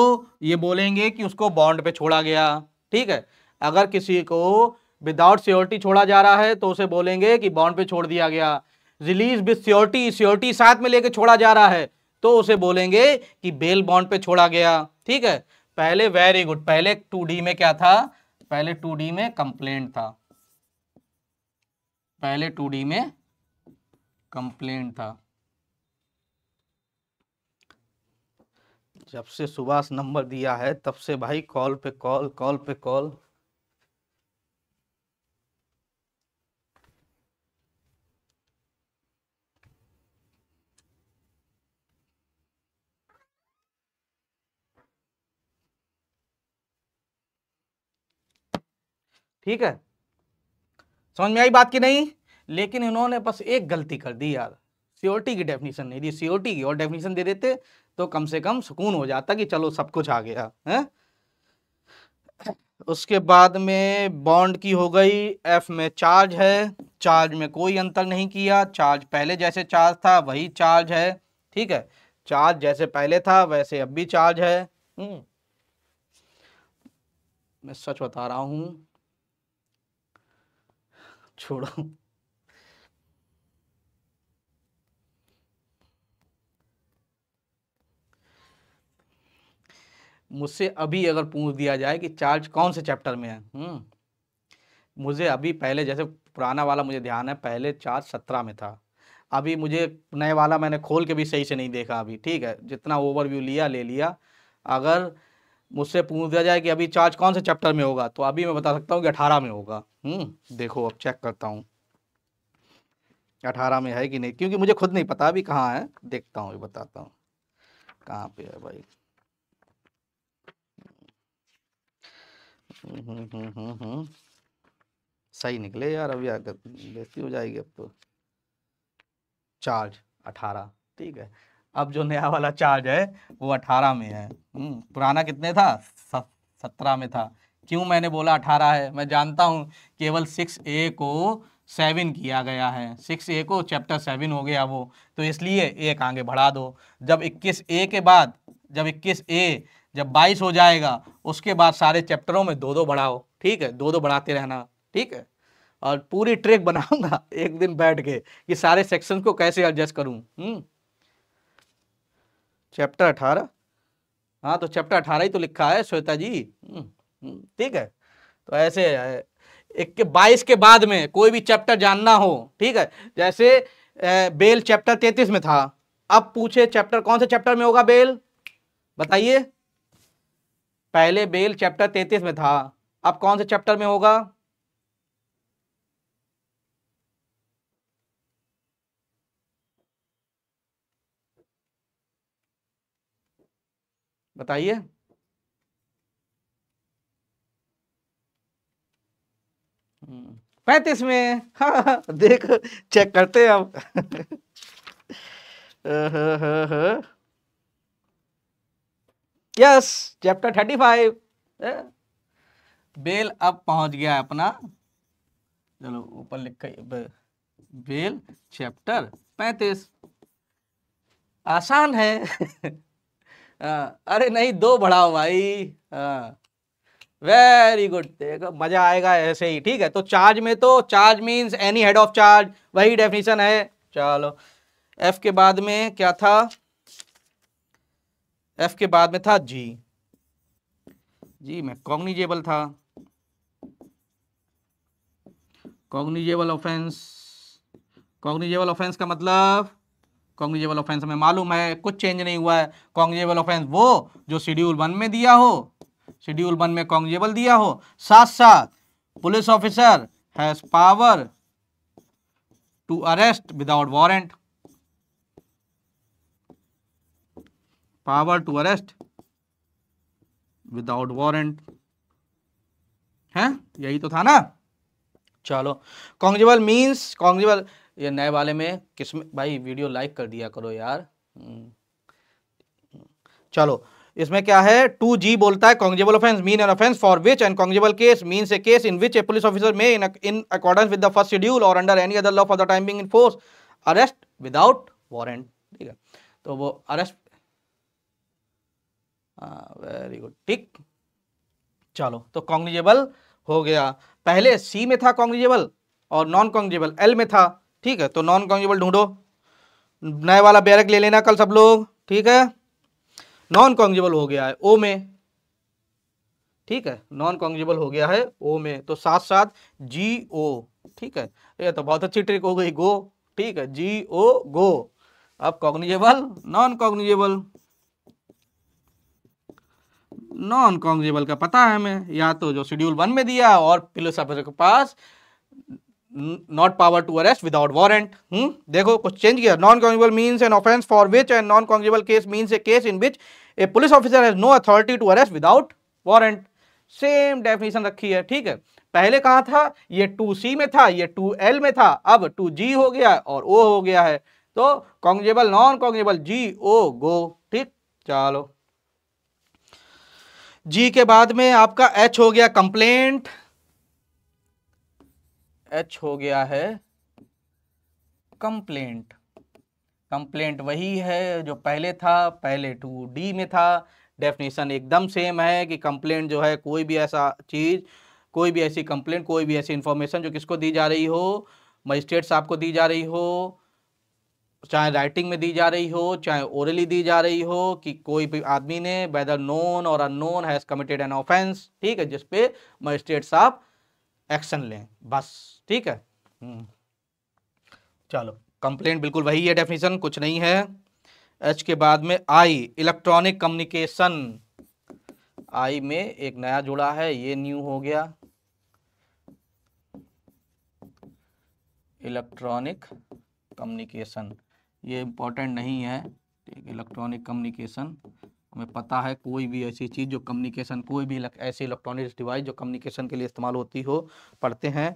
ये बोलेंगे कि उसको बॉन्ड पे छोड़ा गया ठीक है अगर किसी को विदाउट सियोरिटी छोड़ा जा रहा है तो उसे बोलेंगे कि बॉन्ड पे छोड़ दिया गया रिलीज विद सियोरिटी सियोरिटी साथ में लेके छोड़ा जा रहा है तो उसे बोलेंगे कि बेल बॉन्ड पे छोड़ा गया ठीक है पहले वेरी गुड पहले टू डी में क्या था पहले टू डी में कंप्लेंट था पहले टू डी में कंप्लेन था जब से सुभाष नंबर दिया है तब से भाई कॉल पे कॉल कॉल पे कॉल ठीक है समझ में आई बात की नहीं लेकिन इन्होंने बस एक गलती कर दी यार सियोरिटी की डेफिनेशन नहीं दी सियोरिटी की और डेफिनेशन दे देते तो कम से कम सुकून हो जाता कि चलो सब कुछ आ गया है उसके बाद में बॉन्ड की हो गई एफ में चार्ज है चार्ज में कोई अंतर नहीं किया चार्ज पहले जैसे चार्ज था वही चार्ज है ठीक है चार्ज जैसे पहले था वैसे अब भी चार्ज है हम्म। मैं सच बता रहा हूं छोड़ो मुझसे अभी अगर पूछ दिया जाए कि चार्ज कौन से चैप्टर में है हम्म। मुझे अभी पहले जैसे पुराना वाला मुझे ध्यान है पहले चार्ज सत्रह में था अभी मुझे नए वाला मैंने खोल के भी सही से नहीं देखा अभी ठीक है जितना ओवरव्यू लिया ले लिया अगर मुझसे पूछ दिया जाए कि अभी चार्ज कौन से चैप्टर में होगा तो अभी मैं बता सकता हूँ कि अठारह में होगा हम्म देखो अब चेक करता हूँ अठारह में है कि नहीं क्योंकि मुझे खुद नहीं पता अभी कहाँ है देखता हूँ बताता हूँ कहाँ पे है भाई हम्म सही निकले यार अब यार बेजती हो जाएगी अब तो चार्ज अठारह ठीक है अब जो नया वाला चार्ज है वो अठारह में है हम्म, पुराना कितने था सत्रह में था क्यों मैंने बोला अठारह है मैं जानता हूँ केवल सिक्स ए को सेवन किया गया है सिक्स ए को चैप्टर सेवन हो गया वो तो इसलिए एक आगे बढ़ा दो जब इक्कीस ए के बाद जब इक्कीस ए जब बाईस हो जाएगा उसके बाद सारे चैप्टरों में दो दो बढ़ाओ ठीक है दो दो बढ़ाते रहना ठीक है और पूरी ट्रेक बनाऊंगा एक दिन बैठ के कि सारे सेक्शन को कैसे एडजस्ट करूं चैप्टर हम्म? अठारह हाँ तो चैप्टर अठारह ही तो लिखा है श्वेता जी हम्म, हम्म, ठीक है तो ऐसे एक के बाईस के बाद में कोई भी चैप्टर जानना हो ठीक है जैसे बेल चैप्टर तैतीस में था अब पूछे चैप्टर कौन से चैप्टर में होगा बेल बताइए पहले बेल चैप्टर तैतीस में था अब कौन से चैप्टर में होगा बताइए हम्म, पैंतीस में हाँ देख चेक करते हैं अब yes chapter thirty five bail अब पहुंच गया है अपना चलो ऊपर लिख बेल चैप्टर पैंतीस आसान है आ, हाँ, अरे नहीं दो बढ़ाओ भाई वेरी हाँ, गुड देखो मजा आएगा ऐसे ही ठीक है तो चार्ज में तो charge means any head of charge वही डेफिनेशन है चलो एफ के बाद में क्या था एफ के बाद में था जी जी में कॉग्निजेबल था कॉग्निजेबल ऑफेंस कॉग्निजेबल ऑफेंस का मतलब कॉग्निजेबल ऑफेंस हमें मालूम है कुछ चेंज नहीं हुआ है कॉग्निजेबल ऑफेंस वो जो शेड्यूल वन में दिया हो शेड्यूल वन में कॉग्निजेबल दिया हो साथ साथ police officer has power to arrest without warrant power to arrest without warrant है यही तो था ना चलो कॉन्जिबल मीन्स कॉन्जिबल ये नए वाले में किस में भाई वीडियो लाइक कर दिया करो यार हम्म। चलो इसमें क्या है टू जी बोलता है cognizable offence mean an offence for which and cognizable case mean a case in which a police officer may in in accordance with the first schedule or under any other law for the time being in force arrest without warrant ठीक है तो वो arrest very हाँ, good ठीक चलो तो कॉन्ग्रीजेबल हो गया पहले सी में था कॉन्ग्रीजेबल और नॉन कॉन्ग्रीजेबल एल में था ठीक है तो नॉन कॉन्ग्रीजेबल ढूंढो नए वाला बैरक ले लेना कल सब लोग ठीक है नॉन कॉन्ग्रीजेबल हो गया है ओ में ठीक है नॉन कॉन्ग्रीजेबल हो गया है ओ में तो साथ साथ जी ओ ठीक है ये तो बहुत अच्छी ट्रिक हो गई गो ठीक है जी ओ गो अब cognizable non cognizable non cognizable का पता है हमें या तो जो शेड्यूल वन में दिया और पुलिस के पास not power to arrest without warrant देखो कुछ चेंज किया non cognizable means an offence for which and non cognizable case means a case in which a police officer has no authority to arrest without warrant same definition रखी है ठीक है पहले कहाँ था ये टू सी में था ये टू एल में था अब टू जी हो गया और ओ हो गया है तो कॉन्जेबल नॉन कॉन्जेबल जी ओ गो ठीक चलो जी के बाद में आपका एच हो गया कंप्लेंट एच हो गया है कंप्लेंट कंप्लेंट वही है जो पहले था पहले टू डी में था डेफिनेशन एकदम सेम है कि कंप्लेंट जो है कोई भी ऐसा चीज़ कोई भी ऐसी कंप्लेंट कोई भी ऐसी इंफॉर्मेशन जो किसको दी जा रही हो मजिस्ट्रेट साहब को दी जा रही हो चाहे राइटिंग में दी जा रही हो चाहे ओरली दी जा रही हो कि कोई भी आदमी ने whether known or unknown has committed an offence ठीक है जिसपे मजिस्ट्रेट साहब एक्शन लें बस ठीक है हम्म। चलो कंप्लेंट बिल्कुल वही है डेफिनेशन कुछ नहीं है एच के बाद में आई इलेक्ट्रॉनिक कम्युनिकेशन आई में एक नया जुड़ा है ये न्यू हो गया इलेक्ट्रॉनिक कम्युनिकेशन ये इम्पोर्टेंट नहीं है ठीक इलेक्ट्रॉनिक कम्युनिकेशन हमें पता है कोई भी ऐसी चीज़ जो कम्युनिकेशन कोई भी ऐसी इलेक्ट्रॉनिक डिवाइस जो कम्युनिकेशन के लिए इस्तेमाल होती हो पढ़ते हैं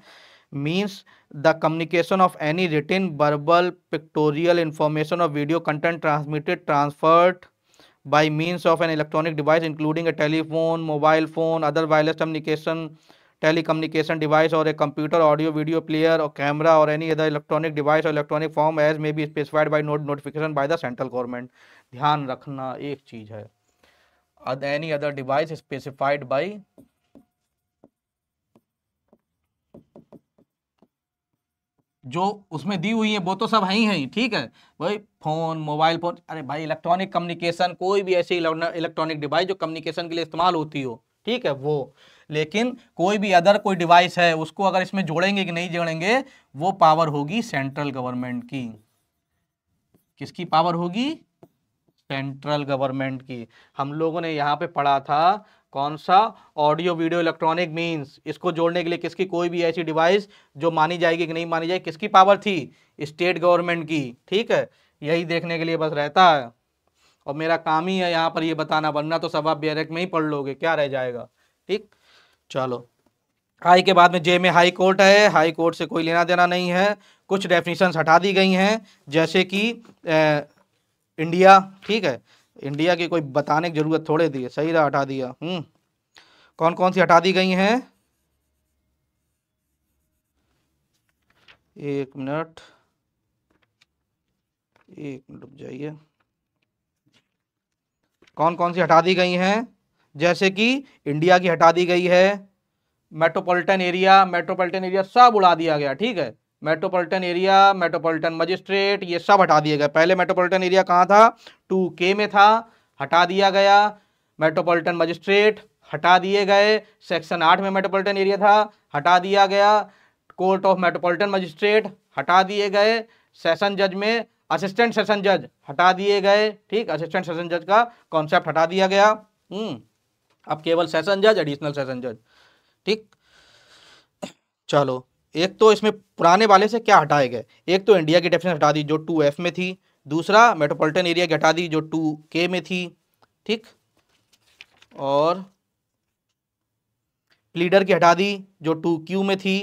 means the communication of any written verbal pictorial information or video content transmitted transferred by means of an electronic device including a telephone mobile phone other wireless communication telecommunication device or एक computer audio video player or camera or any other electronic device or electronic form as may be specified by note notification by the central government ध्यान रखना एक चीज है any other device specified by जो उसमें दी हुई है वो तो सब है ही है ठीक है भाई फोन मोबाइल फोन अरे भाई इलेक्ट्रॉनिक कम्युनिकेशन कोई भी ऐसी इलेक्ट्रॉनिक डिवाइस जो कम्युनिकेशन के लिए इस्तेमाल होती हो ठीक है वो लेकिन कोई भी अदर कोई डिवाइस है उसको अगर इसमें जोड़ेंगे कि नहीं जोड़ेंगे वो पावर होगी सेंट्रल गवर्नमेंट की किसकी पावर होगी सेंट्रल गवर्नमेंट की हम लोगों ने यहाँ पे पढ़ा था कौन सा ऑडियो वीडियो इलेक्ट्रॉनिक मीन्स इसको जोड़ने के लिए किसकी कोई भी ऐसी डिवाइस जो मानी जाएगी कि नहीं मानी जाएगी किसकी पावर थी स्टेट गवर्नमेंट की ठीक है यही देखने के लिए बस रहता है और मेरा काम ही है यहाँ पर ये बताना वरना तो सब आप बैरक में ही पढ़ लोगे क्या रह जाएगा ठीक चलो आई के बाद में जे में हाई कोर्ट है हाई कोर्ट से कोई लेना देना नहीं है कुछ डेफिनेशन हटा दी गई हैं जैसे कि ए, इंडिया ठीक है इंडिया की कोई बताने की जरूरत थोड़े दी है सही रहा हटा दिया हम्म कौन कौन सी हटा दी गई हैं एक मिनट एक मिनट जाइए कौन कौन सी हटा दी गई हैं जैसे कि इंडिया की हटा दी गई है मेट्रोपॉलिटन एरिया मेट्रोपॉलिटन एरिया सब उड़ा दिया गया ठीक है मेट्रोपॉलिटन एरिया मेट्रोपॉलिटन मजिस्ट्रेट ये सब हटा दिया गया पहले मेट्रोपॉलिटन एरिया कहाँ था टू के में था हटा दिया गया मेट्रोपॉलिटन मजिस्ट्रेट हटा दिए गए सेक्शन आठ में मेट्रोपॉलिटन एरिया था हटा दिया गया कोर्ट ऑफ मेट्रोपॉलिटन मजिस्ट्रेट हटा दिए गए सेशन जज में असिस्टेंट सेशन जज हटा दिए गए ठीक असिस्टेंट सेशन जज का कॉन्सेप्ट हटा दिया गया हम्म अब केवल सेशन जज एडिशनल सेशन जज ठीक चलो एक तो इसमें पुराने वाले से क्या हटाए गए एक तो इंडिया की डेफिनेशन हटा दी जो टू एफ में थी दूसरा मेट्रोपॉलिटन एरिया की हटा दी जो टू के में थी ठीक और प्लीडर की हटा दी जो टू क्यू में थी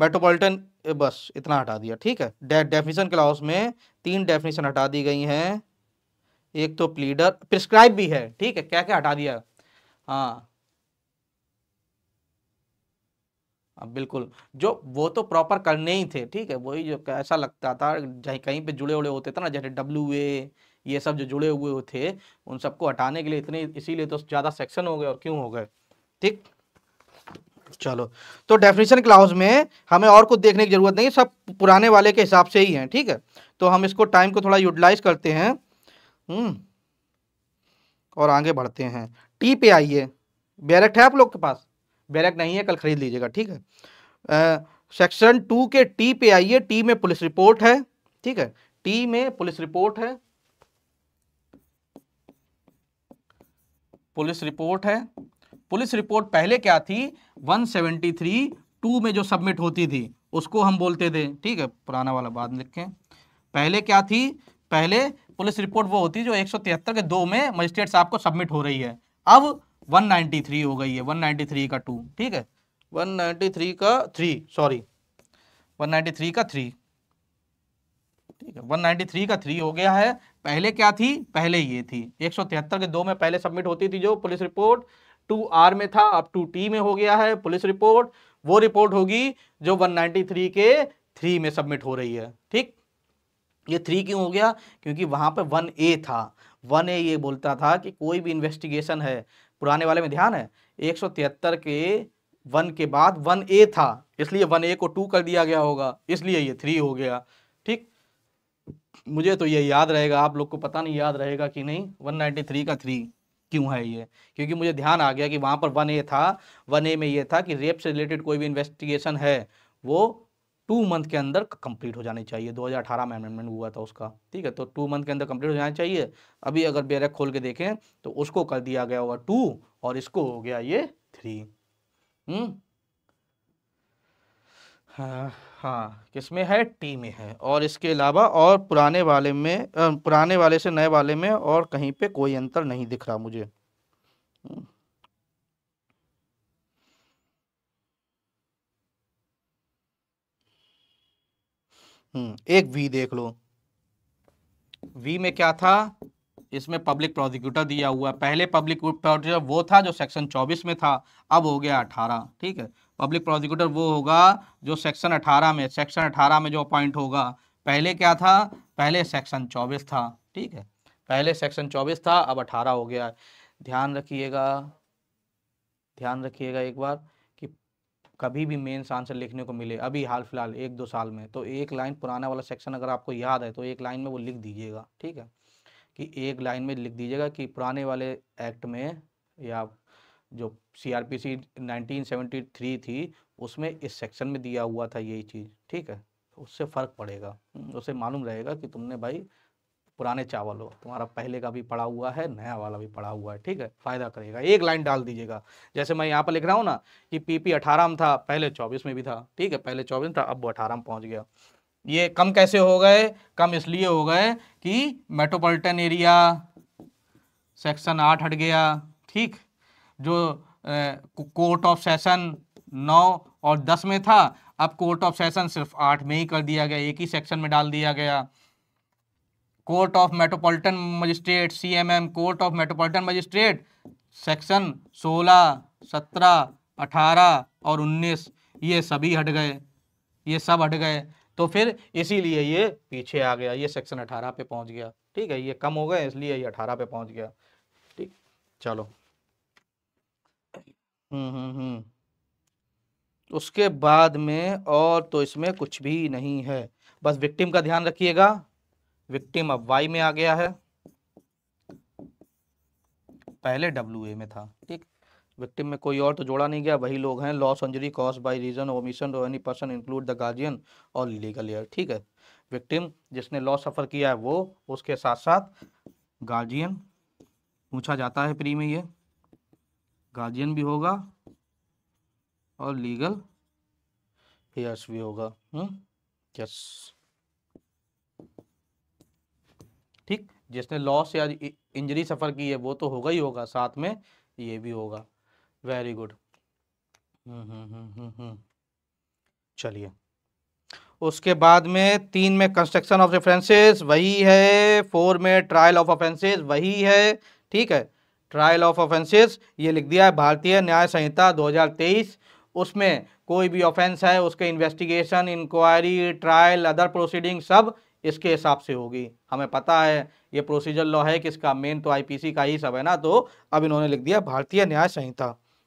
मेट्रोपॉलिटन बस इतना हटा दिया ठीक है डेफिनेशन क्लास में तीन डेफिनेशन हटा दी गई हैं एक तो प्लीडर प्रिस्क्राइब भी है ठीक है क्या क्या हटा दिया हाँ अब हाँ, बिल्कुल जो वो तो प्रॉपर करने ही थे ठीक है वही जो ऐसा लगता था कहीं पे जुड़े उड़े होते थे ना जैसे डब्ल्यू ए ये सब जो जुड़े हुए थे उन सबको हटाने के लिए इतने इसीलिए तो ज़्यादा सेक्शन हो गए और क्यों हो गए ठीक चलो तो डेफिनेशन क्लाउज में हमें और कुछ देखने की जरूरत नहीं सब पुराने वाले के हिसाब से ही है ठीक है तो हम इसको टाइम को थोड़ा यूटिलाइज करते हैं हम्म। और आगे बढ़ते हैं टी पे आइए बैरक है आप लोग के पास बैरक नहीं है कल खरीद लीजिएगा ठीक है सेक्शन टू के टी पे आइए टी में पुलिस रिपोर्ट है ठीक है टी में पुलिस रिपोर्ट है पुलिस रिपोर्ट है पुलिस रिपोर्ट पहले क्या थी 173 टू में जो सबमिट होती थी उसको हम बोलते थे ठीक है पुराना वाला बाद लिखें पहले क्या थी पहले पुलिस रिपोर्ट वो होती है जो एक के दो में मजिस्ट्रेट साहब को सबमिट हो रही है अब 193 हो गई है 193 का टू ठीक है 193 का थ्री सॉरी 193 का थ्री ठीक है 193 का थ्री हो गया है पहले क्या थी पहले ये थी एक के दो में पहले सबमिट होती थी जो पुलिस रिपोर्ट टू आर में था अब टू टी में हो गया है पुलिस रिपोर्ट वो रिपोर्ट होगी जो 193 के थ्री में सबमिट हो रही है ठीक ये थ्री क्यों हो गया क्योंकि वहाँ पर वन ए था वन ए ये बोलता था कि कोई भी इन्वेस्टिगेशन है पुराने वाले में ध्यान है एक सौ तिहत्तर के वन के बाद वन ए था इसलिए वन ए को टू कर दिया गया होगा इसलिए ये थ्री हो गया ठीक मुझे तो ये याद रहेगा आप लोग को पता नहीं याद रहेगा कि नहीं वन नाइन्टी थ्री का थ्री क्यों है ये क्योंकि मुझे ध्यान आ गया कि वहाँ पर वन ए था वन ए में ये था कि रेप से रिलेटेड कोई भी इन्वेस्टिगेशन है वो टू मंथ के अंदर कंप्लीट हो जानी चाहिए 2018 में अमेंडमेंट हुआ था उसका ठीक है तो टू मंथ के अंदर कंप्लीट हो जाना चाहिए अभी अगर बेरक खोल के देखें तो उसको कर दिया गया होगा टू और इसको हो गया ये थ्री हम्म हाँ, किस हाँ, किसमें है टी में है और इसके अलावा और पुराने वाले में पुराने वाले से नए वाले में और कहीं पे कोई अंतर नहीं दिख रहा मुझे हम्म? हम्म, एक वी देख लो वी में क्या था इसमें पब्लिक प्रोसिक्यूटर दिया हुआ है पहले पब्लिक प्रोसिक्यूटर वो था जो सेक्शन 24 में था अब हो गया 18 ठीक है पब्लिक प्रोसिक्यूटर वो होगा जो सेक्शन 18 में सेक्शन 18 में जो अपॉइंट होगा पहले क्या था पहले सेक्शन 24 था ठीक है पहले सेक्शन 24 था अब 18 हो गया ध्यान रखिएगा ध्यान रखिएगा एक बार कभी भी मेन्स आंसर लिखने को मिले अभी हाल फिलहाल एक दो साल में तो एक लाइन पुराना वाला सेक्शन अगर आपको याद है तो एक लाइन में वो लिख दीजिएगा ठीक है कि एक लाइन में लिख दीजिएगा कि पुराने वाले एक्ट में या जो C R P C nineteen seventy three थी उसमें इस सेक्शन में दिया हुआ था यही चीज़ ठीक है उससे फ़र्क पड़ेगा हम्म, उससे मालूम रहेगा कि तुमने भाई पुराने चावल हो तुम्हारा पहले का भी पड़ा हुआ है नया वाला भी पड़ा हुआ है ठीक है फायदा करेगा एक लाइन डाल दीजिएगा जैसे मैं यहाँ पर लिख रहा हूँ ना कि पी अठारह में था पहले चौबीस में भी था ठीक है पहले चौबीस में था अब वो अठारह में पहुँच गया ये कम कैसे हो गए कम इसलिए हो गए कि मेट्रोपॉलिटन एरिया सेक्शन आठ हट गया ठीक जो कोर्ट ऑफ सेशन नौ और दस में था अब कोर्ट ऑफ सेशन सिर्फ आठ में ही कर दिया गया एक ही सेक्शन में डाल दिया गया court of metropolitan magistrate M court of metropolitan magistrate section 16, 17, 18 और 19 ये सभी हट गए ये सब हट गए तो फिर इसीलिए ये पीछे आ गया ये सेक्शन अठारह पे पहुंच गया ठीक है ये कम हो गए इसलिए ये अठारह पे पहुंच गया ठीक चलो हम्म हम्म हम्म उसके बाद में और तो इसमें कुछ भी नहीं है बस विक्टिम का ध्यान रखिएगा विक्टिम अब वाई में आ गया है पहले डब्ल्यू ए में था ठीक विक्टिम में कोई और तो जोड़ा नहीं गया वही लोग हैं loss injury cause by reason omission or any person include the guardian or legal heir ठीक है विक्टिम जिसने लॉस सफ़र किया है वो उसके साथ साथ गार्जियन पूछा जाता है प्री में ये गार्जियन भी होगा और लीगल हेयर्स भी होगा हम्म यस जिसने लॉस या इंजरी सफ़र की है वो तो होगा ही होगा साथ में ये भी होगा वेरी गुड हम्म, हम्म, हम्म, चलिए उसके बाद में तीन में कंस्ट्रक्शन ऑफ रेफरेंसेस वही है फोर में ट्रायल ऑफ ऑफेंसेस वही है ठीक है ट्रायल ऑफ ऑफेंसेस ये लिख दिया है भारतीय न्याय संहिता 2023 उसमें कोई भी ऑफेंस है उसके investigation inquiry trial other proceeding सब इसके हिसाब से होगी हमें पता है ये प्रोसीजर लॉ है कि इसका मेन तो आईपीसी का ही सब है ना तो अब इन्होंने लिख दिया भारतीय न्याय संहिता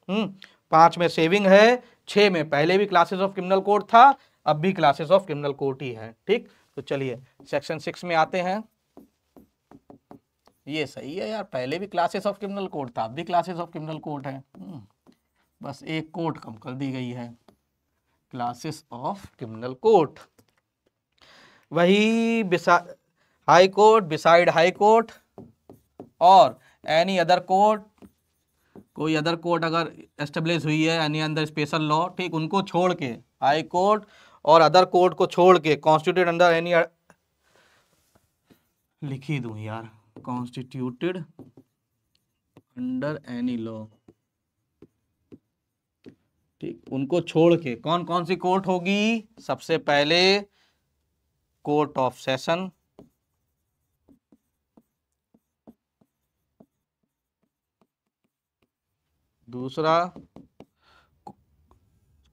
हम्म, पांच में सेविंग है छह में पहले भी क्लासेस ऑफ क्रिमिनल कोर्ट था अब भी क्लासेस ऑफ क्रिमिनल कोर्ट ही है ठीक तो चलिए सेक्शन सिक्स में आते हैं ये सही है यार पहले भी क्लासेस ऑफ क्रिमिनल कोर्ट था अब भी क्लासेस ऑफ क्रिमिनल कोर्ट है बस एक कोर्ट कम कर दी गई है क्लासेस ऑफ क्रिमिनल कोर्ट वही high court beside high court और एनी अदर कोर्ट कोई अदर कोर्ट अगर एस्टेब्लिश हुई है एनी अंदर स्पेशल लॉ ठीक उनको छोड़ के हाई कोर्ट और अदर कोर्ट को छोड़ के कॉन्स्टिट्यूट अंडर एनी लिखी दू दूँ यार कॉन्स्टिट्यूटेड अंडर एनी लॉ ठीक उनको छोड़ के कौन कौन सी कोर्ट होगी सबसे पहले कोर्ट ऑफ सेशन दूसरा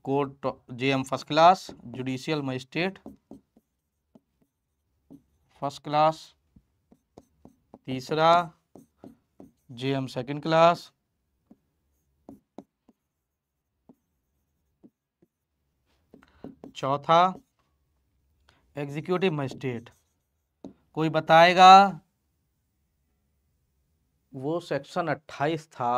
court J M first class judicial magistrate first class तीसरा जे एम सेकेंड क्लास चौथा एग्जीक्यूटिव मजिस्ट्रेट कोई बताएगा वो सेक्शन 28 था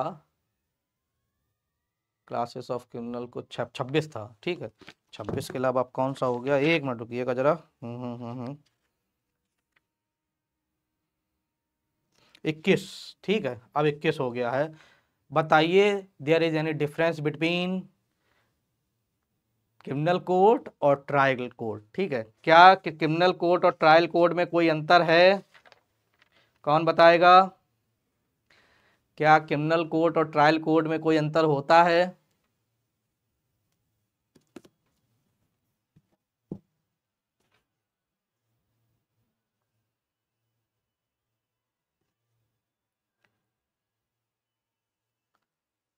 क्लासेस ऑफ क्रिमिनल को छब्बीस था ठीक है छब्बीस के अलावा आप कौन सा हो गया एक मिनट रुकिएगा जरा हम्म, हम्म, हम्म, इक्कीस ठीक है अब इक्कीस हो गया है बताइए there is any difference between criminal court और ट्रायल कोर्ट ठीक है क्या क्रिमिनल कोर्ट और ट्रायल कोर्ट में कोई अंतर है कौन बताएगा क्या क्रिमिनल कोर्ट और ट्रायल कोर्ट में कोई अंतर होता है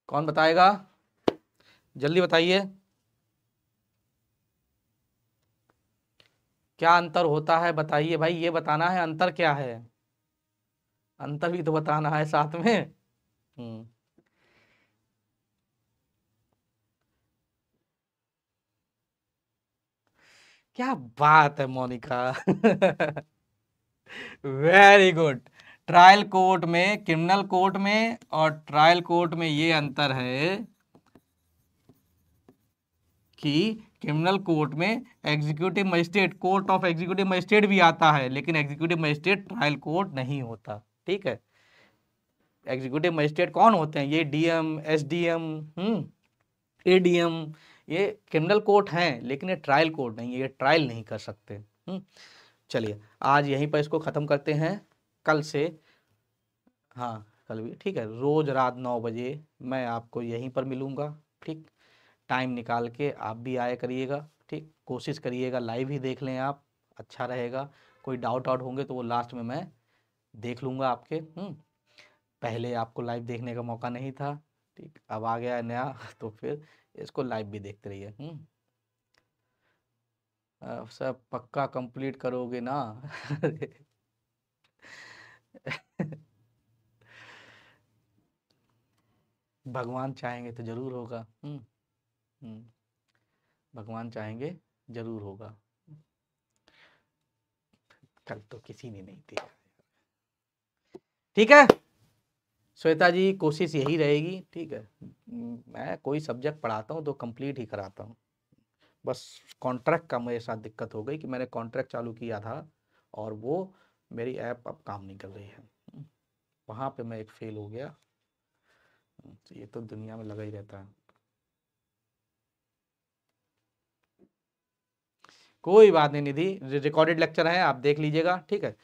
कौन बताएगा जल्दी बताइए क्या अंतर होता है बताइए भाई ये बताना है अंतर क्या है अंतर भी तो बताना है साथ में हम्म। क्या बात है Monica very good trial court में क्रिमिनल कोर्ट में और ट्रायल कोर्ट में ये अंतर है कि क्रिमिनल कोर्ट में executive magistrate court of executive magistrate भी आता है लेकिन एग्जीक्यूटिव मजिस्ट्रेट ट्रायल कोर्ट नहीं होता ठीक है एग्जीक्यूटिव मजिस्ट्रेट कौन होते हैं ये DM SDM D hmm, ADM ये क्रिमिनल कोर्ट हैं लेकिन ये ट्रायल कोर्ट नहीं है ये ट्रायल नहीं कर सकते हम्म। चलिए आज यहीं पर इसको ख़त्म करते हैं कल से हाँ कल भी ठीक है रोज़ रात नौ बजे मैं आपको यहीं पर मिलूँगा ठीक टाइम निकाल के आप भी आया करिएगा ठीक कोशिश करिएगा लाइव ही देख लें आप अच्छा रहेगा कोई डाउट आउट होंगे तो वो लास्ट में मैं देख लूँगा आपके हम्म। पहले आपको लाइव देखने का मौका नहीं था ठीक अब आ गया नया तो फिर इसको लाइव भी देखते रहिए हम्म। सर पक्का कंप्लीट करोगे ना भगवान चाहेंगे तो जरूर होगा हम्म हम्म, भगवान चाहेंगे जरूर होगा कल तो किसी ने नहीं दिया ठीक है श्वेता जी कोशिश यही रहेगी ठीक है मैं कोई सब्जेक्ट पढ़ाता हूँ तो कंप्लीट ही कराता हूँ बस कॉन्ट्रैक्ट का मेरे साथ दिक्कत हो गई कि मैंने कॉन्ट्रैक्ट चालू किया था और वो मेरी ऐप अब काम नहीं कर रही है वहाँ पे मैं एक फेल हो गया ये तो दुनिया में लगा ही रहता है कोई बात नहीं निधि रिकॉर्डेड लेक्चर है आप देख लीजिएगा ठीक है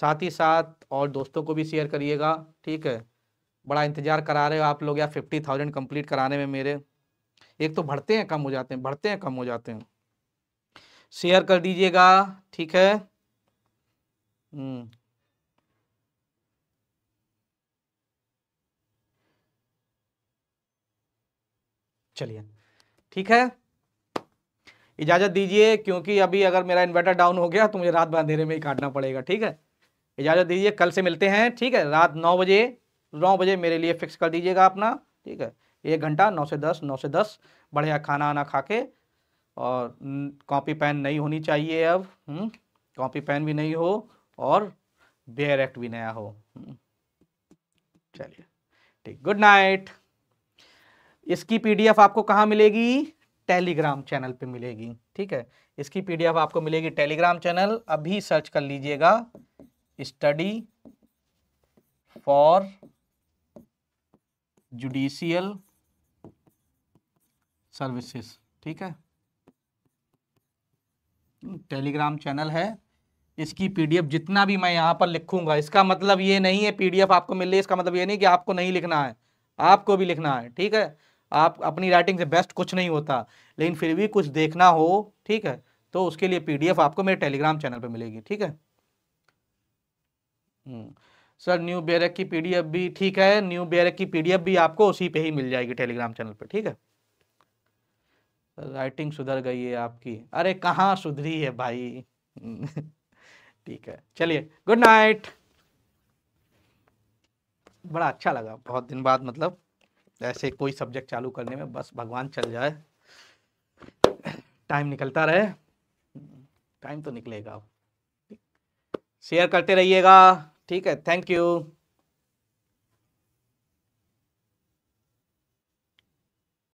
साथ ही साथ और दोस्तों को भी शेयर करिएगा ठीक है बड़ा इंतजार करा रहे हो आप लोग यार फिफ्टी थाउजेंड कम्प्लीट कराने में मेरे एक तो भरते हैं कम हो जाते हैं भरते हैं कम हो जाते हैं शेयर कर दीजिएगा ठीक है हम्म। चलिए ठीक है इजाज़त दीजिए क्योंकि अभी अगर मेरा इन्वर्टर डाउन हो गया तो मुझे रात भर अंधेरे में ही काटना पड़ेगा ठीक है इजाज़त दीजिए कल से मिलते हैं ठीक है रात नौ बजे नौ बजे मेरे लिए फिक्स कर दीजिएगा अपना ठीक है एक घंटा नौ से दस नौ से दस बढ़िया खाना आना खा के और कॉपी पेन नहीं होनी चाहिए अब कॉपी हम्म? पेन भी नहीं हो और बेयर एक्ट भी नया हो हम्म? चलिए ठीक गुड नाइट इसकी पीडीएफ आपको कहाँ मिलेगी टेलीग्राम चैनल पे मिलेगी ठीक है इसकी पीडीएफ आपको मिलेगी टेलीग्राम चैनल अभी सर्च कर लीजिएगा स्टडी फॉर जुडिशियल सर्विसेज ठीक है टेलीग्राम चैनल है इसकी पीडीएफ जितना भी मैं यहाँ पर लिखूंगा इसका मतलब ये नहीं है पीडीएफ आपको मिल रही है इसका मतलब ये नहीं कि आपको नहीं लिखना है आपको भी लिखना है ठीक है आप अपनी राइटिंग से बेस्ट कुछ नहीं होता लेकिन फिर भी कुछ देखना हो ठीक है तो उसके लिए पीडीएफ आपको मेरे टेलीग्राम चैनल पर मिलेगी ठीक है सर न्यू बेरक की पीडीएफ भी ठीक है न्यू बेरक की पीडीएफ भी आपको उसी पे ही मिल जाएगी टेलीग्राम चैनल पर ठीक है राइटिंग सुधर गई है आपकी अरे कहाँ सुधरी है भाई ठीक है चलिए गुड नाइट बड़ा अच्छा लगा बहुत दिन बाद मतलब ऐसे कोई सब्जेक्ट चालू करने में बस भगवान चल जाए टाइम निकलता रहे टाइम तो निकलेगा शेयर करते रहिएगा ठीक है थैंक यू